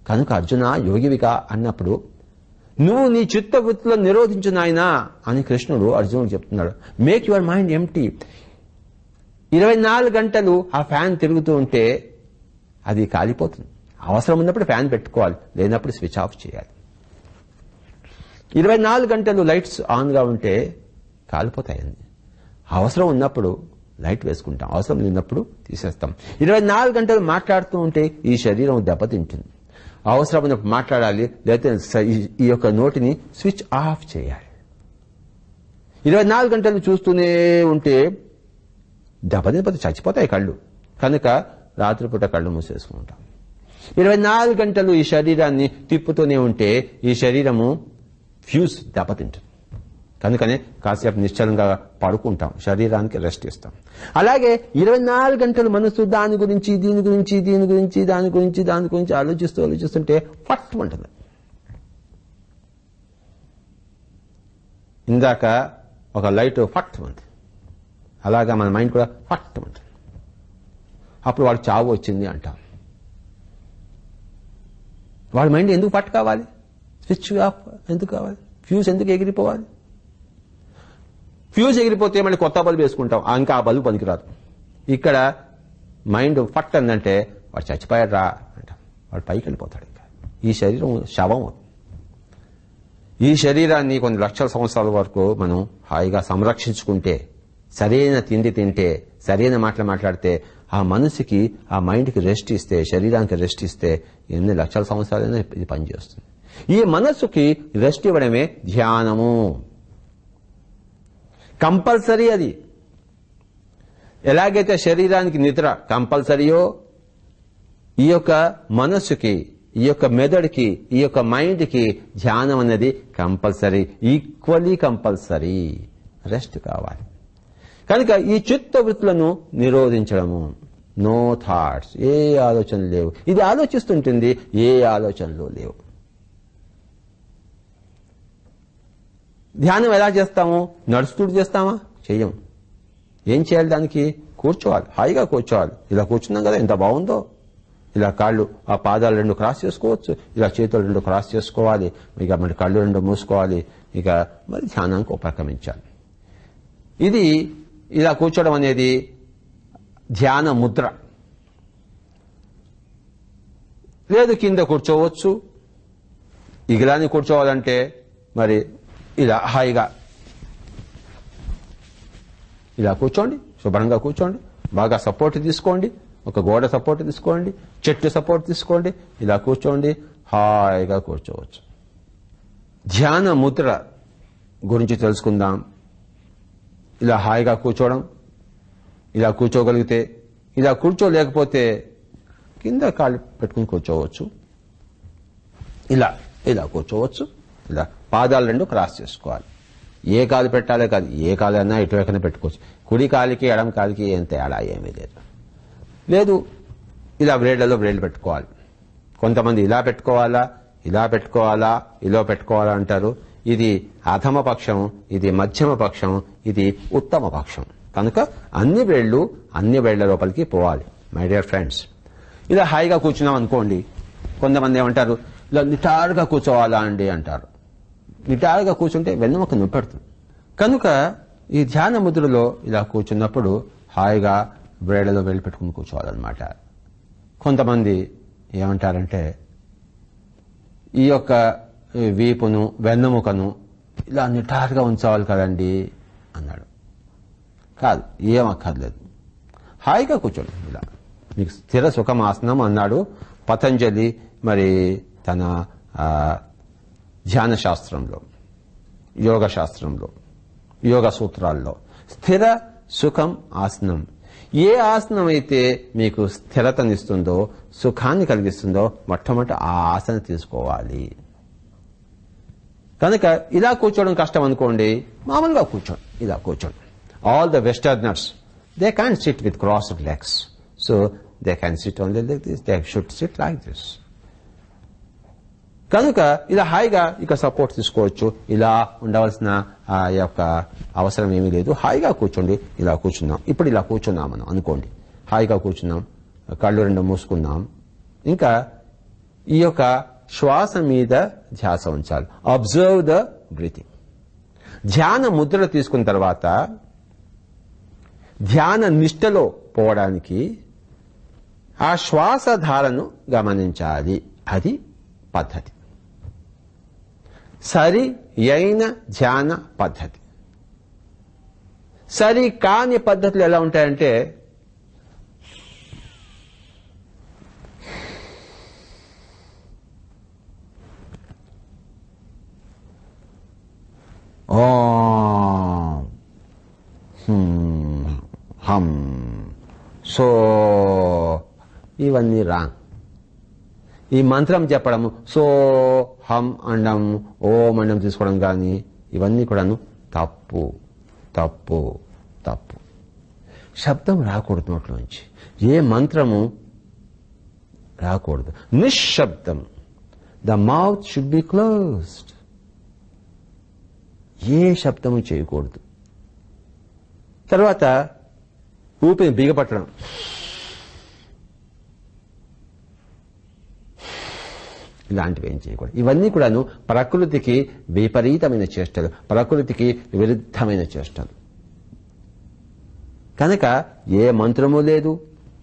కనుక అర్జున యోగివిక అన్నప్పుడు నువ్వు నీ చిత్త వృత్తిలో నిరోధించు నాయనా అని కృష్ణుడు అర్జునుడు చెప్తున్నాడు మేక్ యువర్ మైండ్ ఎంటీ ఇరవై నాలుగు గంటలు ఆ ఫ్యాన్ తిరుగుతూ ఉంటే అది కాలిపోతుంది అవసరం ఉన్నప్పుడు ఫ్యాన్ పెట్టుకోవాలి లేనప్పుడు స్విచ్ ఆఫ్ చేయాలి ఇరవై గంటలు లైట్స్ ఆన్గా ఉంటే కాలిపోతాయని అవసరం ఉన్నప్పుడు లైట్ వేసుకుంటాం అవసరం లేనప్పుడు తీసేస్తాం ఇరవై గంటలు మాట్లాడుతూ ఉంటే ఈ శరీరం దెబ్బతింటుంది అవసరమైనప్పుడు మాట్లాడాలి లేకపోతే ఈ యొక్క నోటిని స్విచ్ ఆఫ్ చేయాలి ఇరవై నాలుగు గంటలు చూస్తూనే ఉంటే దెబ్బతినపోతే చచ్చిపోతాయి కళ్ళు కనుక రాత్రిపూట కళ్ళు మూసేసుకుంటాం ఇరవై నాలుగు గంటలు ఈ శరీరాన్ని తిప్పుతూనే ఉంటే ఈ శరీరము ఫ్యూజ్ దెబ్బతింటుంది కనుకనే కాసేపు నిశ్చలంగా పడుకుంటాం శరీరానికి రెస్ట్ ఇస్తాం అలాగే ఇరవై నాలుగు గంటలు మనసు దాని గురించి దీని గురించి దీని గురించి దాని గురించి దాని గురించి ఆలోచిస్తూ ఆలోచిస్తుంటే ఫట్ ఉంటుంది ఇందాక ఒక లైట్ ఫట్ ఉంది అలాగా మన మైండ్ కూడా ఫట్ ఉంటుంది అప్పుడు వాడు చావు వచ్చింది అంటాం వాడి మైండ్ ఎందుకు పట్టు కావాలి స్విచ్ ఆఫ్ ఎందుకు కావాలి ఫ్యూజ్ ఎందుకు ఎగిరిపోవాలి ఫ్యూజ్ ఎగిరిపోతే మళ్ళీ కొత్త బల్బు వేసుకుంటాం ఇంకా ఆ బల్బు పనికిరాదు ఇక్కడ మైండ్ ఫట్ అందంటే వాడు చచ్చిపోయాడు రా అంట వాడు పైకి వెళ్ళిపోతాడు ఇంకా ఈ శరీరం శవం ఈ శరీరాన్ని కొన్ని లక్షల సంవత్సరాల వరకు మనం హాయిగా సంరక్షించుకుంటే సరైన తిండి తింటే సరైన మాటలు మాట్లాడితే ఆ మనసుకి ఆ మైండ్కి రెస్ట్ ఇస్తే శరీరానికి రెస్ట్ ఇస్తే ఎన్ని లక్షల సంవత్సరాలైనా ఇది పనిచేస్తుంది ఈ మనస్సుకి రెస్ట్ ఇవ్వడమే ధ్యానము కంపల్సరీ అది ఎలాగైతే శరీరానికి నిద్ర కంపల్సరీయో ఈ యొక్క మనస్సుకి ఈ యొక్క మెదడుకి ఈ యొక్క మైండ్కి ధ్యానం అనేది కంపల్సరీ ఈక్వలీ కంపల్సరీ రెస్ట్ కావాలి కనుక ఈ చిత్త వృత్తులను నిరోధించడము నో థాట్స్ ఏ ఆలోచనలు లేవు ఇది ఆలోచిస్తుంటుంది ఏ ఆలోచనలు లేవు ధ్యానం ఎలా చేస్తాము నడుస్తూ చేస్తామా చెయ్యం ఏం చేయాలి దానికి కూర్చోవాలి హాయిగా కూర్చోవాలి ఇలా కూర్చున్నాం కదా ఎంత బాగుందో ఇలా కాళ్ళు ఆ పాదాలు రెండు క్రాస్ చేసుకోవచ్చు ఇలా చేతులు రెండు క్రాస్ చేసుకోవాలి ఇక మరి కళ్ళు రెండు మూసుకోవాలి ఇక మరి ధ్యానానికి ఉపక్రమించాలి ఇది ఇలా కూర్చోవడం అనేది ధ్యాన ముద్ర లేదు కింద కూర్చోవచ్చు ఇగిలాని కూర్చోవాలంటే మరి ఇలా హాయిగా ఇలా కూర్చోండి శుభ్రంగా కూర్చోండి బాగా సపోర్ట్ తీసుకోండి ఒక గోడ సపోర్ట్ తీసుకోండి చెట్టు సపోర్ట్ తీసుకోండి ఇలా కూర్చోండి హాయిగా కూర్చోవచ్చు ధ్యాన ముద్ర గురించి తెలుసుకుందాం ఇలా హాయిగా కూర్చోవడం ఇలా కూర్చోగలిగితే ఇలా కూర్చోలేకపోతే కింద కాళ్ళు పెట్టుకుని కూర్చోవచ్చు ఇలా ఇలా కూర్చోవచ్చు ఇలా పాదాలు రెండు క్రాస్ చేసుకోవాలి ఏ కాలు పెట్టాలో కాదు ఏ కాలు అన్నా ఇటువైపున పెట్టుకోవచ్చు కుడి కాలికి ఎడం కాలికి ఏం తేడా ఏమీ లేదు లేదు ఇలా బ్రేడ్లలో బ్రేడ్లు పెట్టుకోవాలి కొంతమంది ఇలా పెట్టుకోవాలా ఇలా పెట్టుకోవాలా ఇలా పెట్టుకోవాలా అంటారు ఇది అధమ పక్షం ఇది మధ్యమ పక్షం ఇది ఉత్తమ పక్షం కనుక అన్ని బ్రేడ్లు అన్ని బ్రేడ్ల లోపలికి పోవాలి మై డియర్ ఫ్రెండ్స్ ఇలా హాయిగా కూర్చున్నాం అనుకోండి కొంతమంది ఏమంటారు ఇలా నిటారుగా కూర్చోవాలా అండి అంటారు నిటారుగా కూర్చుంటే వెన్నముక నొప్పెడుతుంది కనుక ఈ ధ్యాన ముద్రలో ఇలా కూర్చున్నప్పుడు హాయిగా బ్రేడలో వెళ్ళి పెట్టుకుని కూర్చోవాలన్నమాట కొంతమంది ఏమంటారంటే ఈ యొక్క వీపును వెన్నెముకను ఇలా నిటారుగా ఉంచవాలి కదండి అన్నాడు కాదు ఏం అక్కర్లేదు హాయిగా కూర్చోండి ఇలా మీకు స్థిర సుఖమాసనం అన్నాడు పతంజలి మరి తన ధ్యాన శాస్త్రంలో యోగ శాస్త్రంలో యోగ సూత్రాల్లో స్థిర సుఖం ఆసనం ఏ ఆసనం అయితే మీకు స్థిరతనిస్తుందో సుఖాన్ని కలిగిస్తుందో మొట్టమొదటి ఆ ఆసన తీసుకోవాలి కనుక ఇలా కూర్చోవడం కష్టం అనుకోండి మామూలుగా కూర్చోండి ఇలా కూర్చోండి all the westerners they can sit with crossed legs so they can sit only like this they should sit like this కనుక ఇలా హాయిగా ఇక సపోర్ట్ తీసుకోవచ్చు ఇలా ఉండవలసిన ఆ యొక్క అవసరం ఏమీ లేదు హాయిగా కూర్చోండి ఇలా కూర్చున్నాం ఇప్పుడు ఇలా కూర్చున్నాం మనం అనుకోండి హాయిగా కూర్చున్నాం కళ్ళు రెండు మూసుకున్నాం ఇంకా ఈ యొక్క శ్వాస మీద ధ్యాస ఉంచాలి అబ్జర్వ్ ద బ్రీతింగ్ ధ్యాన ముద్ర తీసుకున్న తర్వాత ధ్యాన నిష్టలో పోవడానికి ఆ శ్వాసధారను గమనించాలి అది పద్ధతి సరి అయిన ధ్యాన పద్ధతి సరి కాని పద్ధతులు ఎలా ఉంటాయంటే హం సో ఇవన్నీ రాంగ్ ఈ మంత్రం చెప్పడం సో హం అండం ఓం అండం తీసుకోవడం కానీ ఇవన్నీ కూడాను తప్పు తప్పు తప్పు శబ్దం రాకూడదు నోట్లోంచి ఏ మంత్రము రాకూడదు నిశ్శబ్దం the mouth should be closed ఏ శబ్దము చేయకూడదు తర్వాత ఊపిరి బిగపట్టడం ఇలాంటివి ఏం చేయకూడదు ఇవన్నీ కూడాను ప్రకృతికి విపరీతమైన చేష్టలు ప్రకృతికి విరుద్ధమైన చేష్టలు కనుక ఏ మంత్రము లేదు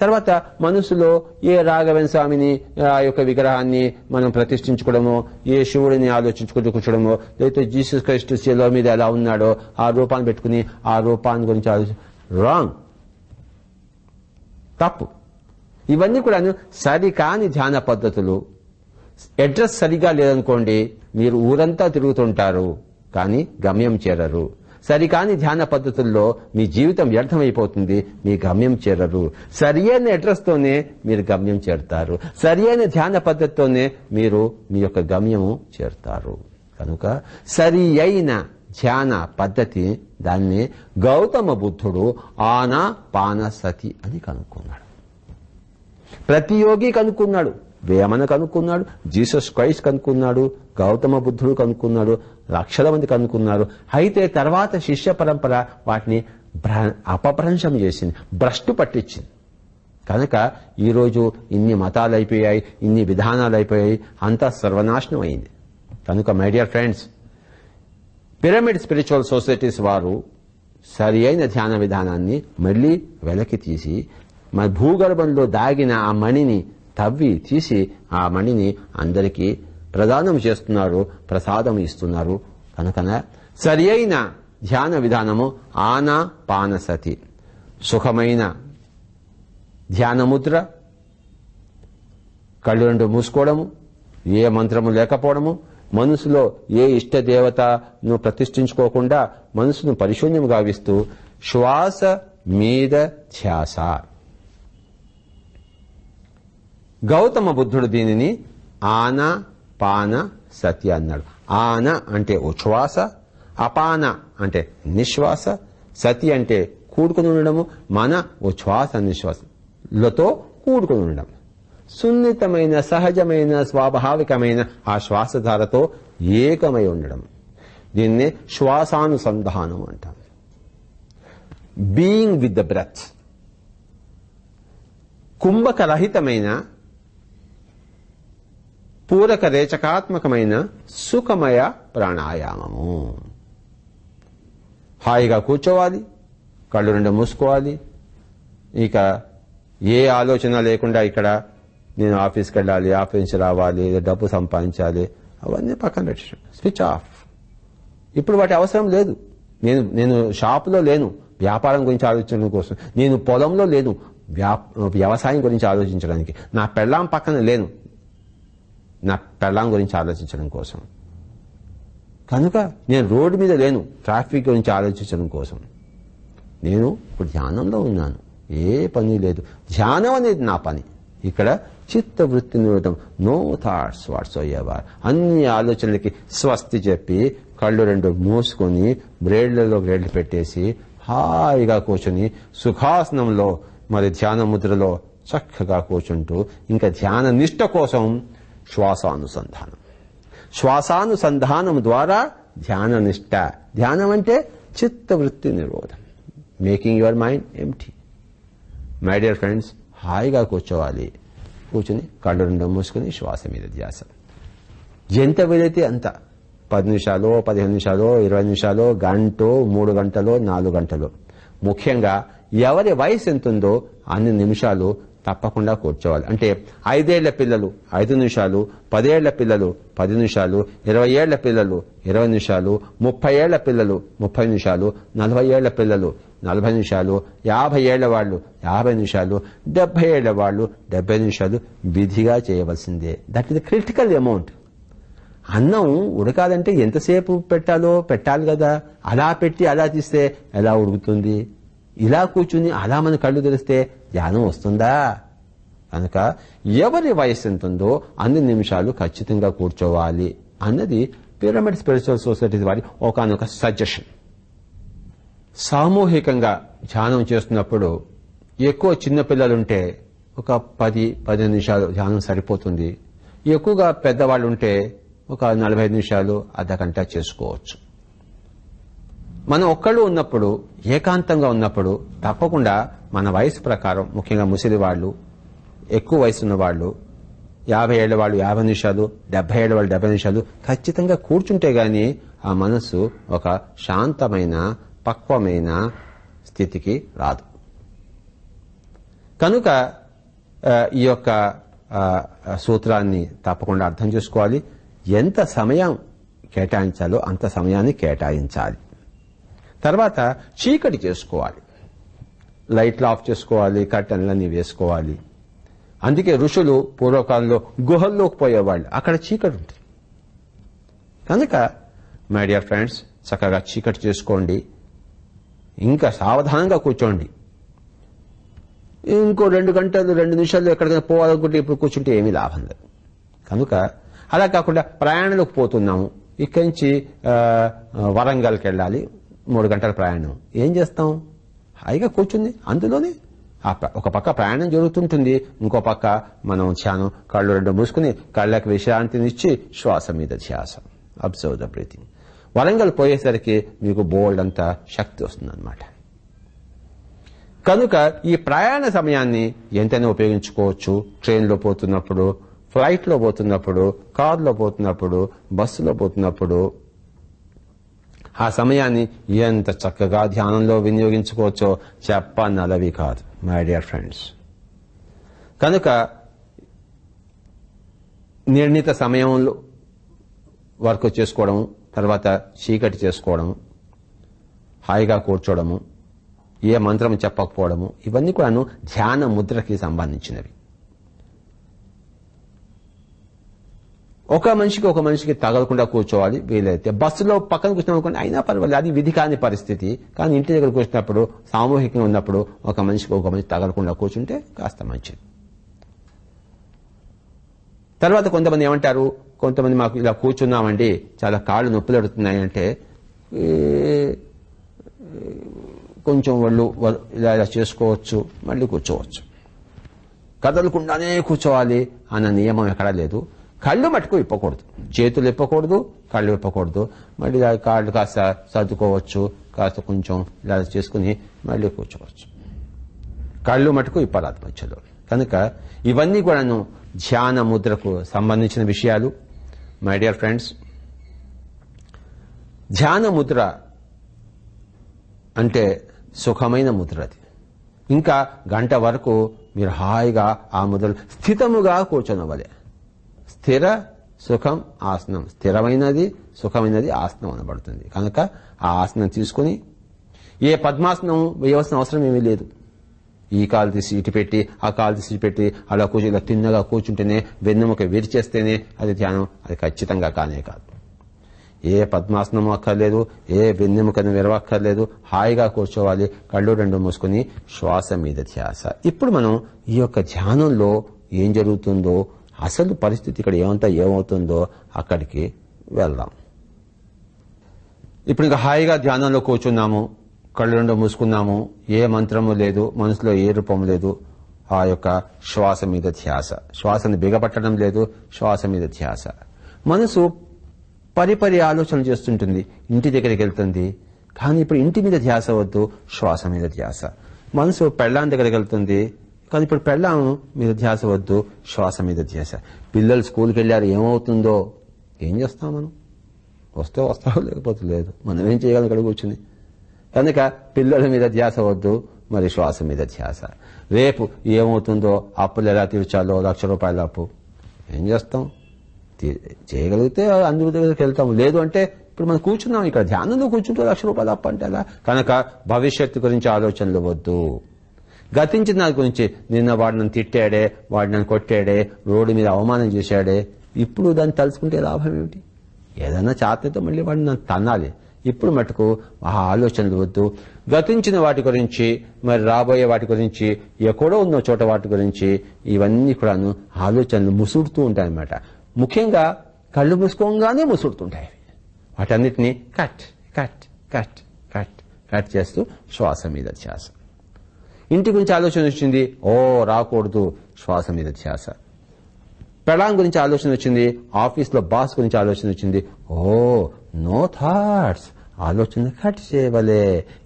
తర్వాత మనసులో ఏ రాఘవేంద్ర స్వామిని ఆ యొక్క విగ్రహాన్ని మనం ప్రతిష్ఠించుకోవడమో ఏ శివుడిని ఆలోచించుకుంటూ కూర్చోడమో లేకపోతే జీసస్ క్రైస్టు శిలో మీద ఎలా ఉన్నాడో ఆ రూపాన్ని పెట్టుకుని ఆ రూపాన్ని గురించి ఆలోచి రాంగ్ తప్పు ఇవన్నీ కూడా సరికాని ధ్యాన పద్ధతులు అడ్రస్ సరిగా లేదనుకోండి మీరు ఊరంతా తిరుగుతుంటారు కానీ గమ్యం చేరరు సరికాని ధ్యాన పద్ధతుల్లో మీ జీవితం వ్యర్థమైపోతుంది మీ గమ్యం చేరరు సరి అడ్రస్ అడ్రస్తోనే మీరు గమ్యం చేరుతారు సరియైన ధ్యాన పద్ధతితోనే మీరు మీ యొక్క గమ్యము చేరుతారు కనుక సరి అయిన ధ్యాన పద్ధతి దాన్ని గౌతమ బుద్ధుడు ఆనా పాన సతి అని కనుక్కున్నాడు ప్రతి యోగి కనుక్కున్నాడు వేమన కనుక్కున్నాడు జీసస్ క్రైస్ట్ కనుక్కున్నాడు గౌతమ బుద్ధుడు కనుక్కున్నాడు లక్షల మంది కనుక్కున్నారు అయితే తర్వాత శిష్య పరంపర వాటిని అపభ్రంశం చేసింది భ్రష్టు పట్టించింది కనుక ఈరోజు ఇన్ని మతాలు అయిపోయాయి ఇన్ని విధానాలు అయిపోయాయి అంతా సర్వనాశనం అయింది కనుక my dear friends pyramid spiritual societies వారు సరి అయిన ధ్యాన విధానాన్ని మళ్ళీ వెలకి తీసి మన భూగర్భంలో దాగిన ఆ మణిని తవ్వి తీసి ఆ మణిని అందరికీ ప్రదానం చేస్తున్నారు ప్రసాదం ఇస్తున్నారు కనుకన సరి అయిన ధ్యాన విధానము ఆనా పానసతి సుఖమైన ధ్యానముద్ర కళ్ళు రెండు మూసుకోవడము ఏ మంత్రము లేకపోవడము మనసులో ఏ ఇష్ట దేవతను ప్రతిష్ఠించుకోకుండా మనసును పరిశూన్యం గావిస్తూ శ్వాస మీద ధ్యాస గౌతమ బుద్ధుడు దీనిని ఆన పాన సతి అన్నాడు ఆన అంటే ఉచ్ఛ్వాస అపాన అంటే నిశ్వాస సతి అంటే కూడుకుని ఉండడము మన ఉచ్ఛ్వాస నిశ్వాసలతో కూడుకుని ఉండడం సున్నితమైన సహజమైన స్వాభావికమైన ఆ శ్వాసధారతో ఏకమై ఉండడం దీన్ని శ్వాసానుసంధానం అంటాం బీయింగ్ విత్ ద బ్రెత్ కుంభకరహితమైన పూరక రేచకాత్మకమైన సుఖమయ ప్రాణాయామము హాయిగా కూర్చోవాలి కళ్ళు రెండు మూసుకోవాలి ఇక ఏ ఆలోచన లేకుండా ఇక్కడ నేను ఆఫీస్కి వెళ్ళాలి ఆఫీస్ నుంచి రావాలి డబ్బు సంపాదించాలి అవన్నీ పక్కన పెట్టి స్విచ్ ఆఫ్ ఇప్పుడు వాటి అవసరం లేదు నేను నేను షాపులో లేను వ్యాపారం గురించి ఆలోచించడం కోసం నేను పొలంలో లేను వ్యవసాయం గురించి ఆలోచించడానికి నా పెళ్ళాం పక్కన లేను నా పెళ్ళాం గురించి ఆలోచించడం కోసం కనుక నేను రోడ్డు మీద లేను ట్రాఫిక్ గురించి ఆలోచించడం కోసం నేను ఇప్పుడు ధ్యానంలో ఉన్నాను ఏ పని లేదు ధ్యానం అనేది నా పని ఇక్కడ చిత్తవృత్తి నిమిటం నో థాట్స్ వాట్స్ అయ్యేవారు అన్ని ఆలోచనలకి స్వస్తి చెప్పి కళ్ళు రెండు మూసుకొని బ్రేడ్లలో బ్రేడ్లు పెట్టేసి హాయిగా కూర్చొని సుఖాసనంలో మరి ధ్యాన ముద్రలో చక్కగా కూర్చుంటూ ఇంకా ధ్యాన నిష్ట కోసం శ్వాసానుసంధానం శ్వాసానుసంధానం ద్వారా ధ్యాన నిష్ట ధ్యానం అంటే చిత్తవృత్తి నిరోధం making your mind empty my dear friends హాయిగా కూర్చోవాలి కూర్చుని కళ్ళు రెండు మూసుకుని శ్వాస మీద ధ్యాస ఎంత వీలైతే అంత పది నిమిషాలు పదిహేను నిమిషాలు ఇరవై నిమిషాలు గంట మూడు గంటలో నాలుగు గంటలు ముఖ్యంగా ఎవరి వయసు ఎంతుందో అన్ని నిమిషాలు తప్పకుండా కూర్చోవాలి అంటే ఐదేళ్ల పిల్లలు ఐదు నిమిషాలు పదేళ్ల పిల్లలు పది నిమిషాలు ఇరవై ఏళ్ల పిల్లలు ఇరవై నిమిషాలు ముప్పై ఏళ్ల పిల్లలు ముప్పై నిమిషాలు నలభై ఏళ్ల పిల్లలు నలభై నిమిషాలు యాభై ఏళ్ల వాళ్ళు యాభై నిమిషాలు డెబ్బై ఏళ్ల వాళ్ళు డెబ్బై నిమిషాలు విధిగా చేయవలసిందే దట్ ఇస్ క్రిటికల్ అమౌంట్ అన్నం ఉడకాలంటే ఎంతసేపు పెట్టాలో పెట్టాలి కదా అలా పెట్టి అలా తీస్తే ఎలా ఉడుకుతుంది ఇలా కూర్చుని అలా మన కళ్ళు తెరిస్తే ధ్యానం వస్తుందా కనుక ఎవరి వయసు ఎంత ఉందో అన్ని నిమిషాలు ఖచ్చితంగా కూర్చోవాలి అన్నది పిరమిడ్ స్పిరిచువల్ సొసైటీస్ వారి ఒకనొక సజెషన్ సామూహికంగా ధ్యానం చేస్తున్నప్పుడు ఎక్కువ చిన్నపిల్లలుంటే ఒక పది పది నిమిషాలు ధ్యానం సరిపోతుంది ఎక్కువగా పెద్దవాళ్ళు ఉంటే ఒక నలభై నిమిషాలు అర్ధగంట చేసుకోవచ్చు మనం ఒక్కళ్ళు ఉన్నప్పుడు ఏకాంతంగా ఉన్నప్పుడు తప్పకుండా మన వయసు ప్రకారం ముఖ్యంగా ముసిలి వాళ్ళు ఎక్కువ వయసున్న వాళ్ళు యాభై ఏళ్ళ వాళ్ళు యాభై నిమిషాలు డెబ్బై ఏళ్ళ వాళ్ళు డెబ్బై నిమిషాలు ఖచ్చితంగా కూర్చుంటే గాని ఆ మనసు ఒక శాంతమైన పక్వమైన స్థితికి రాదు కనుక ఈ యొక్క సూత్రాన్ని తప్పకుండా అర్థం చేసుకోవాలి ఎంత సమయం కేటాయించాలో అంత సమయాన్ని కేటాయించాలి తర్వాత చీకటి చేసుకోవాలి లైట్లు ఆఫ్ చేసుకోవాలి కర్టన్లన్నీ వేసుకోవాలి అందుకే ఋషులు పూర్వకాలంలో గుహల్లోకి పోయేవాళ్ళు అక్కడ చీకటి ఉంటుంది కనుక మై డియర్ ఫ్రెండ్స్ చక్కగా చీకటి చేసుకోండి ఇంకా సావధానంగా కూర్చోండి ఇంకో రెండు గంటలు రెండు నిమిషాలు ఎక్కడికైనా పోవాలనుకుంటే ఇప్పుడు కూర్చుంటే ఏమీ లాభం లేదు కనుక అలా కాకుండా ప్రయాణాలకు పోతున్నాము ఇక్కడి నుంచి వరంగల్కి వెళ్ళాలి మూడు గంటల ప్రయాణం ఏం చేస్తాం హాయిగా కూర్చుంది అందులోనే ఒక పక్క ప్రయాణం జరుగుతుంటుంది ఇంకో పక్క మనం ధ్యానం కళ్ళు రెండు మూసుకుని కళ్ళకి విశ్రాంతినిచ్చి శ్వాస మీద ధ్యాస అబ్జర్వ్ ద బ్రీతింగ్ వరంగల్ పోయేసరికి మీకు బోల్డ్ అంత శక్తి వస్తుందన్నమాట కనుక ఈ ప్రయాణ సమయాన్ని ఎంతైనా ఉపయోగించుకోవచ్చు ట్రైన్లో పోతున్నప్పుడు ఫ్లైట్లో పోతున్నప్పుడు కార్లో పోతున్నప్పుడు బస్సులో పోతున్నప్పుడు ఆ సమయాన్ని ఎంత చక్కగా ధ్యానంలో వినియోగించుకోవచ్చో చెప్పనలవి కాదు మై డియర్ ఫ్రెండ్స్ కనుక నిర్ణీత సమయంలో వర్క్ చేసుకోవడం తర్వాత చీకటి చేసుకోవడం హాయిగా కూర్చోవడము ఏ మంత్రం చెప్పకపోవడము ఇవన్నీ కూడాను ధ్యాన ముద్రకి సంబంధించినవి ఒక మనిషికి ఒక మనిషికి తగలకుండా కూర్చోవాలి వీలైతే బస్సులో పక్కన కూర్చున్నాం అనుకోండి అయినా పర్వాలేదు అది విధి కాని పరిస్థితి కానీ ఇంటి దగ్గర కూర్చున్నప్పుడు సామూహికంగా ఉన్నప్పుడు ఒక మనిషికి ఒక మనిషి తగలకుండా కూర్చుంటే కాస్త మంచిది తర్వాత కొంతమంది ఏమంటారు కొంతమంది మాకు ఇలా కూర్చున్నామండి చాలా కాళ్ళు నొప్పులు అంటే కొంచెం వాళ్ళు ఇలా ఇలా చేసుకోవచ్చు మళ్ళీ కూర్చోవచ్చు కదలకుండానే కూర్చోవాలి అన్న నియమం ఎక్కడా లేదు కళ్ళు మటుకు ఇప్పకూడదు చేతులు ఇప్పకూడదు కళ్ళు ఇప్పకూడదు మళ్ళీ కాళ్ళు కాస్త సర్దుకోవచ్చు కాస్త కొంచెం ఇలా చేసుకుని మళ్ళీ కూర్చోవచ్చు కళ్ళు మటుకు ఇప్పరాదు మధ్యలో కనుక ఇవన్నీ కూడాను ధ్యాన ముద్రకు సంబంధించిన విషయాలు మై డియర్ ఫ్రెండ్స్ ధ్యాన ముద్ర అంటే సుఖమైన ముద్ర అది ఇంకా గంట వరకు మీరు హాయిగా ఆ ముద్రలు స్థితముగా కూర్చొనవ్వలే స్థిర సుఖం ఆసనం స్థిరమైనది సుఖమైనది ఆసనం అనబడుతుంది కనుక ఆ ఆసనం తీసుకుని ఏ పద్మాసనం వేయవలసిన అవసరం ఏమీ లేదు ఈ కాలు తీసి ఇటు పెట్టి ఆ కాలు తీసి పెట్టి అలా కూర్చు ఇలా తిన్నగా కూర్చుంటేనే వెన్నెముక విరిచేస్తేనే అది ధ్యానం అది ఖచ్చితంగా కానే కాదు ఏ పద్మాసనం అక్కర్లేదు ఏ వెన్నెముకను విరవక్కర్లేదు హాయిగా కూర్చోవాలి కళ్ళు రెండు మూసుకుని శ్వాస మీద ధ్యాస ఇప్పుడు మనం ఈ యొక్క ధ్యానంలో ఏం జరుగుతుందో అసలు పరిస్థితి ఇక్కడ ఏమంతా ఏమవుతుందో అక్కడికి వెళ్దాం ఇప్పుడు ఇంకా హాయిగా ధ్యానంలో కూర్చున్నాము కళ్ళు రెండు మూసుకున్నాము ఏ మంత్రము లేదు మనసులో ఏ రూపం లేదు ఆ యొక్క శ్వాస మీద ధ్యాస శ్వాసను బిగపట్టడం లేదు శ్వాస మీద ధ్యాస మనసు పరిపరి ఆలోచన చేస్తుంటుంది ఇంటి దగ్గరికి వెళ్తుంది కానీ ఇప్పుడు ఇంటి మీద ధ్యాస వద్దు శ్వాస మీద ధ్యాస మనసు పెళ్ళాం దగ్గరికి వెళ్తుంది కానీ ఇప్పుడు పెళ్ళాం మీద ధ్యాస వద్దు శ్వాస మీద ధ్యాస పిల్లలు స్కూల్కి వెళ్ళారు ఏమవుతుందో ఏం చేస్తాం మనం వస్తే వస్తావు లేకపోతే లేదు మనం ఏం చేయగలం ఇక్కడ కూర్చుని కనుక పిల్లల మీద ధ్యాస వద్దు మరి శ్వాస మీద ధ్యాస రేపు ఏమవుతుందో అప్పులు ఎలా తీర్చాలో లక్ష రూపాయల అప్పు ఏం చేస్తాం చేయగలిగితే అందరి దగ్గరికి వెళ్తాం లేదు అంటే ఇప్పుడు మనం కూర్చున్నాం ఇక్కడ ధ్యానంలో కూర్చుంటే లక్ష రూపాయలు అప్పు అంటే కనుక భవిష్యత్తు గురించి ఆలోచనలు వద్దు గతించిన దాని గురించి నిన్న వాడు నన్ను తిట్టాడే వాడు నన్ను కొట్టాడే రోడ్డు మీద అవమానం చేశాడే ఇప్పుడు దాన్ని తలుచుకుంటే లాభం ఏమిటి ఏదన్నా చేతనైతే మళ్ళీ వాడిని నన్ను తన్నాలి ఇప్పుడు మటుకు ఆ ఆలోచనలు వద్దు గతించిన వాటి గురించి మరి రాబోయే వాటి గురించి ఎక్కడో ఉన్న చోట వాటి గురించి ఇవన్నీ కూడాను ఆలోచనలు ముసుడుతూ ఉంటాయి అన్నమాట ముఖ్యంగా కళ్ళు మూసుకోగానే ముసుడుతుంటాయి వాటన్నిటినీ cut cut cut cut cut చేస్తూ శ్వాస మీద శ్వాస ఇంటి గురించి ఆలోచన వచ్చింది ఓ రాకూడదు శ్వాస మీద ధ్యాస పెళాం గురించి ఆలోచన వచ్చింది ఆఫీస్లో బాస్ గురించి ఆలోచన వచ్చింది ఓ నో థాట్స్ ఆలోచన కట్ చేయవలే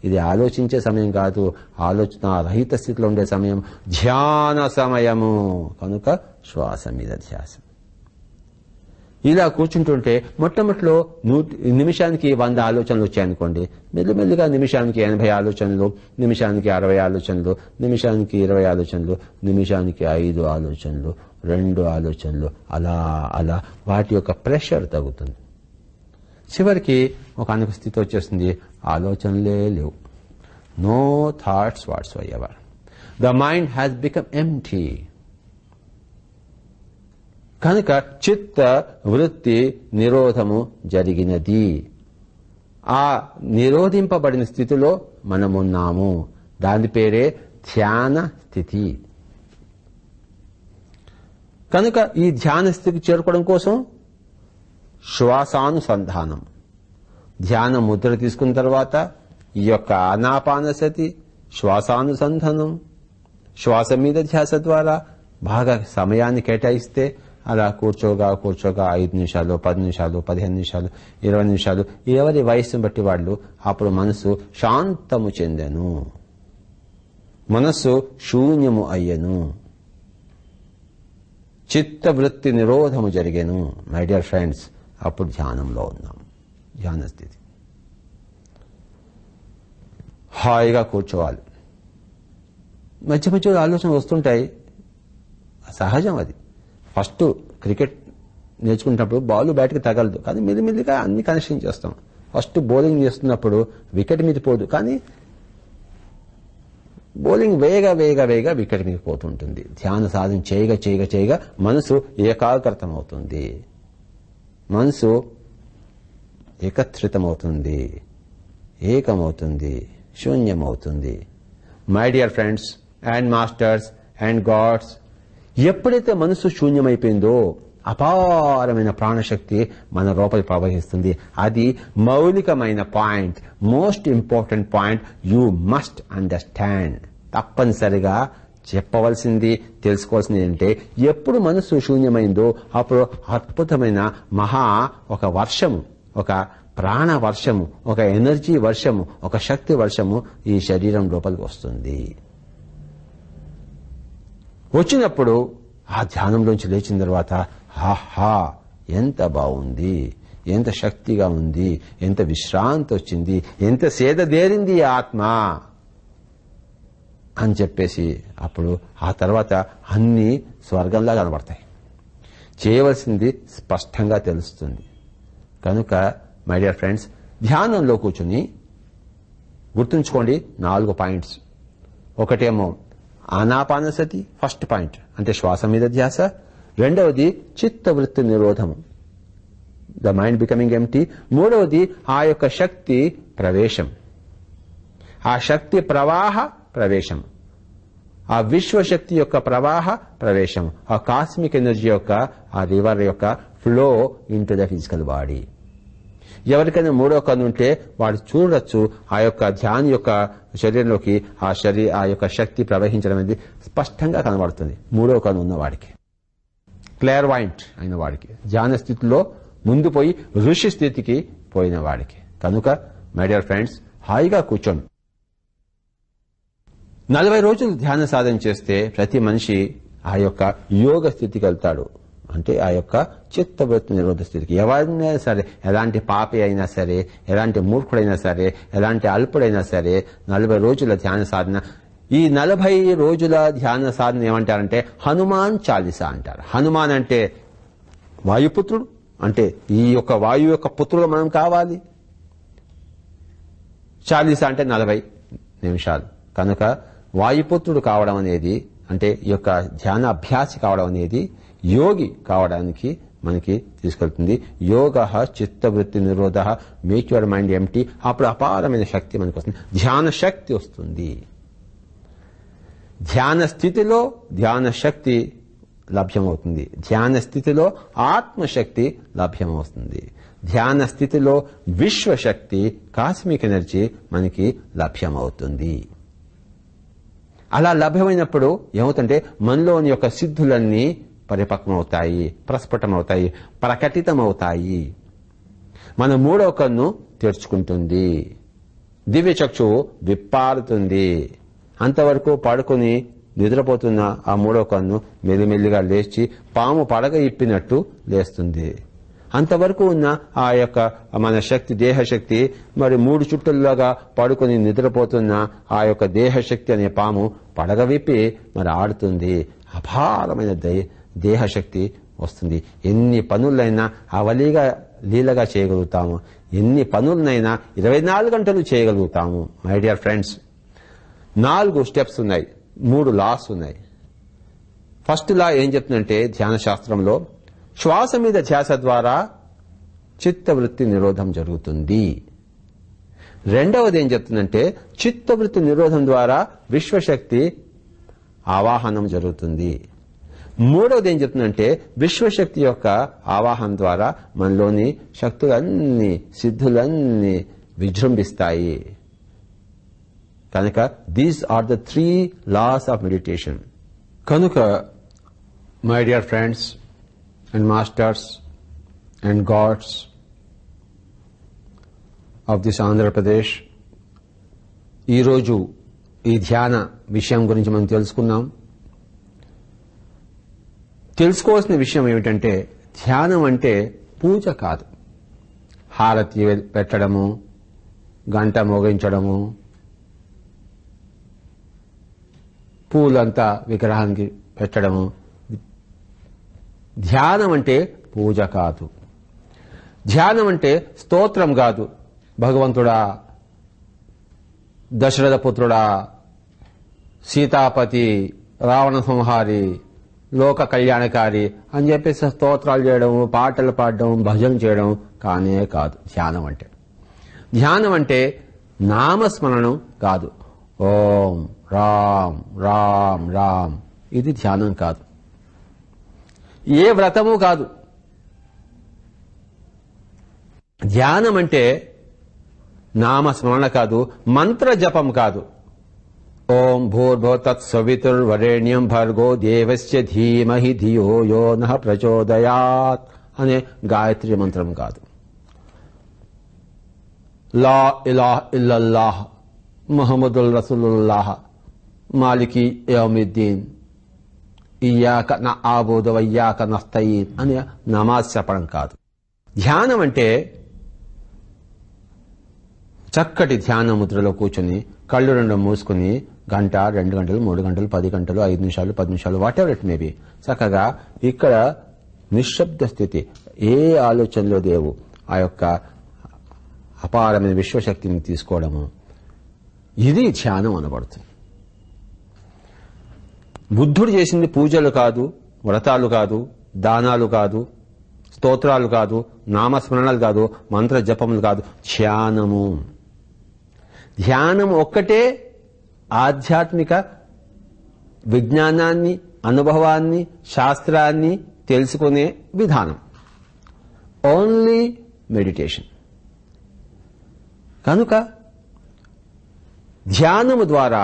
ఇది ఆలోచించే సమయం కాదు ఆలోచన రహిత స్థితిలో ఉండే సమయం ధ్యాన సమయము కనుక శ్వాస మీద ధ్యాసం ఇలా కూర్చుంటుంటే మొట్టమొదటిలో నిమిషానికి వంద ఆలోచనలు వచ్చాయనుకోండి మెల్లమెల్లిగా నిమిషానికి ఎనభై ఆలోచనలు నిమిషానికి అరవై ఆలోచనలు నిమిషానికి ఇరవై ఆలోచనలు నిమిషానికి ఐదు ఆలోచనలు రెండు ఆలోచనలు అలా అలా వాటి యొక్క ప్రెషర్ తగ్గుతుంది చివరికి ఒక స్థితి వచ్చేస్తుంది ఆలోచనలే లేవు no thoughts whatsoever the mind has become empty కనుక చిత్త వృత్తి నిరోధము జరిగినది ఆ నిరోధింపబడిన స్థితిలో మనమున్నాము దాని పేరే ధ్యాన స్థితి కనుక ఈ ధ్యాన స్థితికి చేరుకోవడం కోసం శ్వాసానుసంధానం ధ్యాన ముద్ర తీసుకున్న తర్వాత ఈ యొక్క అనాపానసతి శ్వాసానుసంధానం శ్వాస మీద ధ్యాస ద్వారా బాగా సమయాన్ని కేటాయిస్తే అలా కూర్చోగా కూర్చోగా ఐదు నిమిషాలు పది నిమిషాలు పదిహేను నిమిషాలు ఇరవై నిమిషాలు ఎవరి వయస్సును బట్టి వాళ్ళు అప్పుడు మనసు శాంతము చెందెను మనస్సు శూన్యము అయ్యను చిత్తవృత్తి నిరోధము జరిగేను మై డియర్ ఫ్రెండ్స్ అప్పుడు ధ్యానంలో ఉన్నాం ధ్యాన స్థితి హాయిగా కూర్చోవాలి మధ్య మధ్య ఆలోచనలు వస్తుంటాయి సహజం అది ఫస్ట్ క్రికెట్ నేర్చుకున్నప్పుడు బాల్ బ్యాట్కి తగలదు కానీ మెల్లిమెల్లిగా అన్ని కనెక్షన్ చేస్తాం ఫస్ట్ బౌలింగ్ చేస్తున్నప్పుడు వికెట్ మీద పోదు కానీ బౌలింగ్ వేగా వేగా వేగా వికెట్ మీద పోతుంటుంది ధ్యాన సాధన చేయగా చేయగా చేయగా మనసు ఏకాగ్రతం అవుతుంది మనసు ఏకత్రితమవుతుంది ఏకమవుతుంది శూన్యమవుతుంది my dear friends and masters and gods ఎప్పుడైతే మనసు శూన్యమైపోయిందో అపారమైన ప్రాణశక్తి మన లోపలి ప్రవహిస్తుంది అది మౌలికమైన point most important point you must understand తప్పనిసరిగా చెప్పవలసింది తెలుసుకోవాల్సింది ఏంటంటే ఎప్పుడు మనసు శూన్యమైందో అప్పుడు అద్భుతమైన మహా ఒక వర్షము ఒక ప్రాణ వర్షము ఒక ఎనర్జీ వర్షము ఒక శక్తి వర్షము ఈ శరీరం లోపలికి వస్తుంది వచ్చినప్పుడు ఆ ధ్యానంలోంచి లేచిన తర్వాత హాహా ఎంత బాగుంది ఎంత శక్తిగా ఉంది ఎంత విశ్రాంతి వచ్చింది ఎంత సేదదేరింది ఆత్మ అని చెప్పేసి అప్పుడు ఆ తర్వాత అన్నీ స్వర్గంలా కనబడతాయి చేయవలసింది స్పష్టంగా తెలుస్తుంది కనుక మై డియర్ ఫ్రెండ్స్ ధ్యానంలో కూర్చుని గుర్తుంచుకోండి నాలుగు పాయింట్స్ ఒకటేమో ఆనాపానసతి ఫస్ట్ పాయింట్ అంటే శ్వాస మీద ధ్యాస రెండవది చిత్తవృత్తి నిరోధము ద మైండ్ బికమింగ్ ఎంటీ మూడవది ఆ యొక్క శక్తి ప్రవేశం ఆ శక్తి ప్రవాహ ప్రవేశం ఆ విశ్వశక్తి యొక్క ప్రవాహ ప్రవేశం ఆ కాస్మిక్ ఎనర్జీ యొక్క ఆ రివర్ యొక్క flow into the physical body ఎవరికైనా మూడో కన్ను ఉంటే వాడు చూడొచ్చు ఆ యొక్క ధ్యాన్ యొక్క శరీరంలోకి ఆ శరీర ఆ యొక్క శక్తి ప్రవహించడం అనేది స్పష్టంగా కనబడుతుంది మూడో కన్ను ఉన్నవాడికి క్లియర్ వాయింట్ అయిన వాడికి ధ్యాన స్థితిలో ముందు పోయి ఋషి స్థితికి పోయిన వాడికి కనుక మై డియర్ ఫ్రెండ్స్ హాయిగా కూర్చోండి నలభై రోజులు ధ్యాన సాధన చేస్తే ప్రతి మనిషి ఆ యొక్క యోగ స్థితికి వెళ్తాడు అంటే ఆ యొక్క చిత్తవృత్తి నిరోధ స్థితికి ఎవరైనా సరే ఎలాంటి పాపి అయినా సరే ఎలాంటి మూర్ఖుడైనా సరే ఎలాంటి అల్పుడైనా సరే నలభై రోజుల ధ్యాన సాధన ఈ నలభై రోజుల ధ్యాన సాధన ఏమంటారంటే హనుమాన్ చాలీస అంటారు హనుమాన్ అంటే వాయుపుత్రుడు అంటే ఈ యొక్క వాయు యొక్క పుత్రుడు మనం కావాలి చాలీస అంటే నలభై నిమిషాలు కనుక వాయుపుత్రుడు కావడం అనేది అంటే ఈ యొక్క ధ్యాన అభ్యాసి కావడం అనేది యోగి కావడానికి మనకి తీసుకెళ్తుంది యోగ చిత్తవృత్తి నిరోధ మేక్ మైండ్ ఏమిటి అప్పుడు అపారమైన శక్తి మనకు వస్తుంది ధ్యాన శక్తి వస్తుంది ధ్యాన స్థితిలో ధ్యాన శక్తి లభ్యమవుతుంది ధ్యాన స్థితిలో ఆత్మశక్తి లభ్యమవుతుంది ధ్యాన స్థితిలో విశ్వశక్తి కాస్మిక్ ఎనర్జీ మనకి లభ్యమవుతుంది అలా లభ్యమైనప్పుడు ఏమవుతుంటే మనలోని యొక్క సిద్ధులన్నీ పరిపక్వం అవుతాయి ప్రస్ఫుటమవుతాయి ప్రకటితమవుతాయి మన మూడో కన్ను తెరుచుకుంటుంది దివ్య చక్షువు విప్పారుతుంది అంతవరకు పడుకుని నిద్రపోతున్న ఆ మూడో కన్ను మెల్లిమెల్లిగా లేచి పాము పడగ ఇప్పినట్టు లేస్తుంది అంతవరకు ఉన్న ఆ యొక్క మన శక్తి దేహశక్తి మరి మూడు చుట్టల్లోగా పడుకుని నిద్రపోతున్న ఆ యొక్క దేహశక్తి అనే పాము పడగ విప్పి మరి ఆడుతుంది అపారమైన దేహశక్తి వస్తుంది ఎన్ని పనులైనా అవలీగా లీలగా చేయగలుగుతాము ఎన్ని పనులనైనా ఇరవై గంటలు చేయగలుగుతాము మై డియర్ ఫ్రెండ్స్ నాలుగు స్టెప్స్ ఉన్నాయి మూడు లాస్ ఉన్నాయి ఫస్ట్ లా ఏం చెప్తుందంటే ధ్యాన శాస్త్రంలో శ్వాస మీద ధ్యాస ద్వారా చిత్తవృత్తి నిరోధం జరుగుతుంది రెండవది ఏం చెప్తుందంటే చిత్తవృత్తి నిరోధం ద్వారా విశ్వశక్తి ఆవాహనం జరుగుతుంది మూడవది ఏం చెప్తుందంటే విశ్వశక్తి యొక్క ఆవాహం ద్వారా మనలోని శక్తులన్నీ సిద్ధులన్నీ విజృంభిస్తాయి కనుక these are the three laws of meditation కనుక my dear friends and masters and gods of this Andhra Pradesh ఈరోజు ఈ ధ్యాన విషయం గురించి మనం తెలుసుకున్నాం తెలుసుకోవాల్సిన విషయం ఏమిటంటే ధ్యానం అంటే పూజ కాదు హారతి పెట్టడము గంట మోగించడము పూలంతా విగ్రహానికి పెట్టడము ధ్యానం అంటే పూజ కాదు ధ్యానం అంటే స్తోత్రం కాదు భగవంతుడా దశరథ పుత్రుడా సీతాపతి రావణ సంహారి లోక కళ్యాణకారి అని చెప్పేసి స్తోత్రాలు చేయడం పాటలు పాడడం భజన చేయడం కానే కాదు ధ్యానం అంటే ధ్యానం అంటే నామస్మరణం కాదు ఓం రామ్ రామ్ రామ్ ఇది ధ్యానం కాదు ఏ వ్రతము కాదు ధ్యానం అంటే నామస్మరణ కాదు మంత్ర జపం కాదు ఓం భూర్భోతత్సవితుర్వరేణ్యం భర్గో దేవస్య ధీమహి ధియో యో నహ ప్రచోదయాత్ అనే గాయత్రి మంత్రం కాదు లా ఇలాహ్ ఇల్లల్లాహ్ ముహమ్మదుల్ రసూలుల్లాహ్ మాలికి యోమిద్దీన్ ఇయ్యాక నా ఆబోధ వయ్యాక నస్తయీన్ అని నమాజ్ చెప్పడం కాదు ధ్యానం అంటే చక్కటి ధ్యాన ముద్రలో కూర్చుని కళ్ళు రెండు మూసుకుని గంట రెండు గంటలు మూడు గంటలు పది గంటలు ఐదు నిమిషాలు పది నిమిషాలు వాట్ ఎవర్ ఇట్ మేబీ చక్కగా ఇక్కడ నిశ్శబ్ద స్థితి ఏ ఆలోచనలో దేవు ఆ యొక్క అపారమైన విశ్వశక్తిని తీసుకోవడము ఇది ధ్యానం అనబడుతుంది బుద్ధుడు చేసింది పూజలు కాదు వ్రతాలు కాదు దానాలు కాదు స్తోత్రాలు కాదు నామస్మరణలు కాదు మంత్ర జపములు కాదు ధ్యానము ధ్యానం ఒక్కటే ఆధ్యాత్మిక విజ్ఞానాన్ని అనుభవాన్ని శాస్త్రాన్ని తెలుసుకునే విధానం ఓన్లీ మెడిటేషన్ కనుక ధ్యానము ద్వారా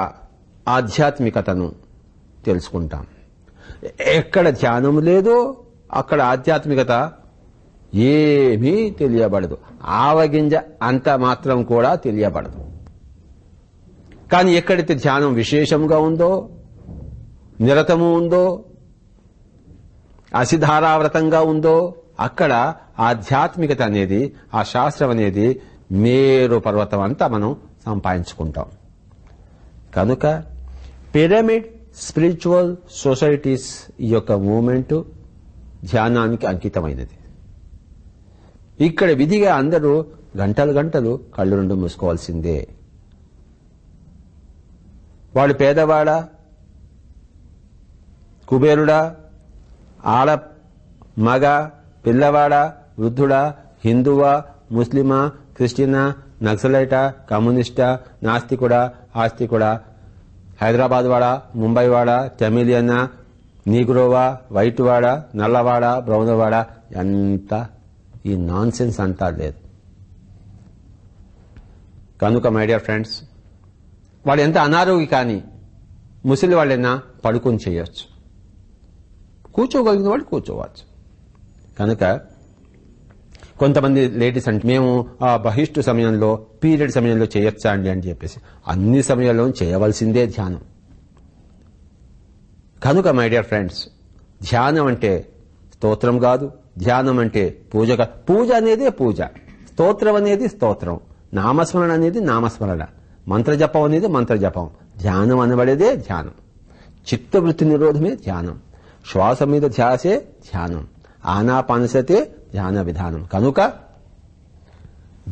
ఆధ్యాత్మికతను తెలుసుకుంటాం ఎక్కడ ధ్యానము లేదో అక్కడ ఆధ్యాత్మికత ఏమీ తెలియబడదు ఆవగింజ అంత మాత్రం కూడా తెలియబడదు కానీ ఎక్కడైతే ధ్యానం విశేషంగా ఉందో నిరతము ఉందో అసిధారావ్రతంగా ఉందో అక్కడ ఆధ్యాత్మికత అనేది ఆ శాస్త్రం అనేది మేరు పర్వతం అంతా మనం సంపాదించుకుంటాం కనుక పిరమిడ్ స్పిరిచువల్ సొసైటీస్ ఈ యొక్క మూమెంటు ధ్యానానికి అంకితమైనది ఇక్కడ విధిగా అందరూ గంటలు గంటలు కళ్ళు రెండు మూసుకోవాల్సిందే వాళ్ళు పేదవాడా కుబేరుడా ఆడ మగ పిల్లవాడా వృద్ధుడా హిందువా ముస్లిమా క్రిస్టియనా నక్సలైటా కమ్యూనిస్టా నాస్తికుడా ఆస్తికుడా హైదరాబాద్ వాడా ముంబై వాడా తమిళియనా నీగ్రోవా వైట్ వాడా నల్లవాడా బ్రౌనవాడా అంతా ఈ నాన్సెన్స్ అంతా లేదు కనుక మై డియర్ ఫ్రెండ్స్ వాడు ఎంత అనారోగ్య కానీ ముసలి వాళ్ళైనా పడుకొని చేయవచ్చు కూర్చోగలిగిన వాళ్ళు కూర్చోవచ్చు కనుక కొంతమంది లేడీస్ అంటే మేము ఆ బహిష్టు సమయంలో పీరియడ్ సమయంలో చేయొచ్చా అండి అని చెప్పేసి అన్ని సమయాల్లో చేయవలసిందే ధ్యానం కనుక మై డియర్ ఫ్రెండ్స్ ధ్యానం అంటే స్తోత్రం కాదు ధ్యానం అంటే పూజ కాదు పూజ అనేది పూజ స్తోత్రం అనేది స్తోత్రం నామస్మరణ అనేది నామస్మరణ మంత్రజపం అనేది మంత్రజపం ధ్యానం అనబడేదే ధ్యానం చిత్తవృత్తి నిరోధమే ధ్యానం శ్వాస మీద ధ్యాసే ధ్యానం ఆనాపానసతే ధ్యాన విధానం కనుక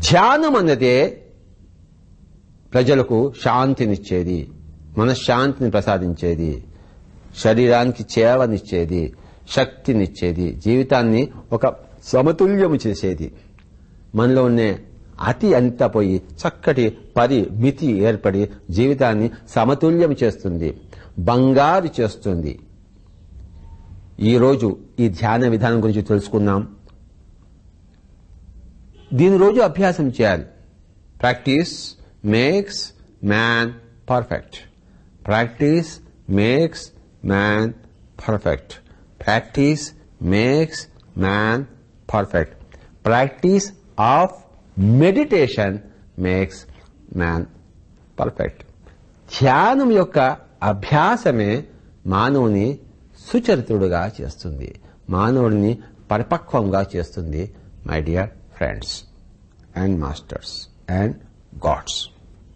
ధ్యానం అన్నదే ప్రజలకు శాంతినిచ్చేది మనశ్శాంతిని ప్రసాదించేది శరీరానికి చేవనిచ్చేది శక్తినిచ్చేది జీవితాన్ని ఒక సమతుల్యము చేసేది మనలో ఉండే అతి అంతపోయి చక్కటి పరి మితి ఏర్పడి జీవితాన్ని సమతుల్యం చేస్తుంది బంగారు చేస్తుంది ఈరోజు ఈ ధ్యాన విధానం గురించి తెలుసుకుందాం దీని రోజు అభ్యాసం చేయాలి practice makes man perfect practice makes man perfect practice makes man perfect practice of meditation makes man perfect ధ్యానం యొక్క అభ్యాసమే మానవుని సుచరితుడుగా చేస్తుంది మానవుడిని పరిపక్వంగా చేస్తుంది my dear friends and masters and God's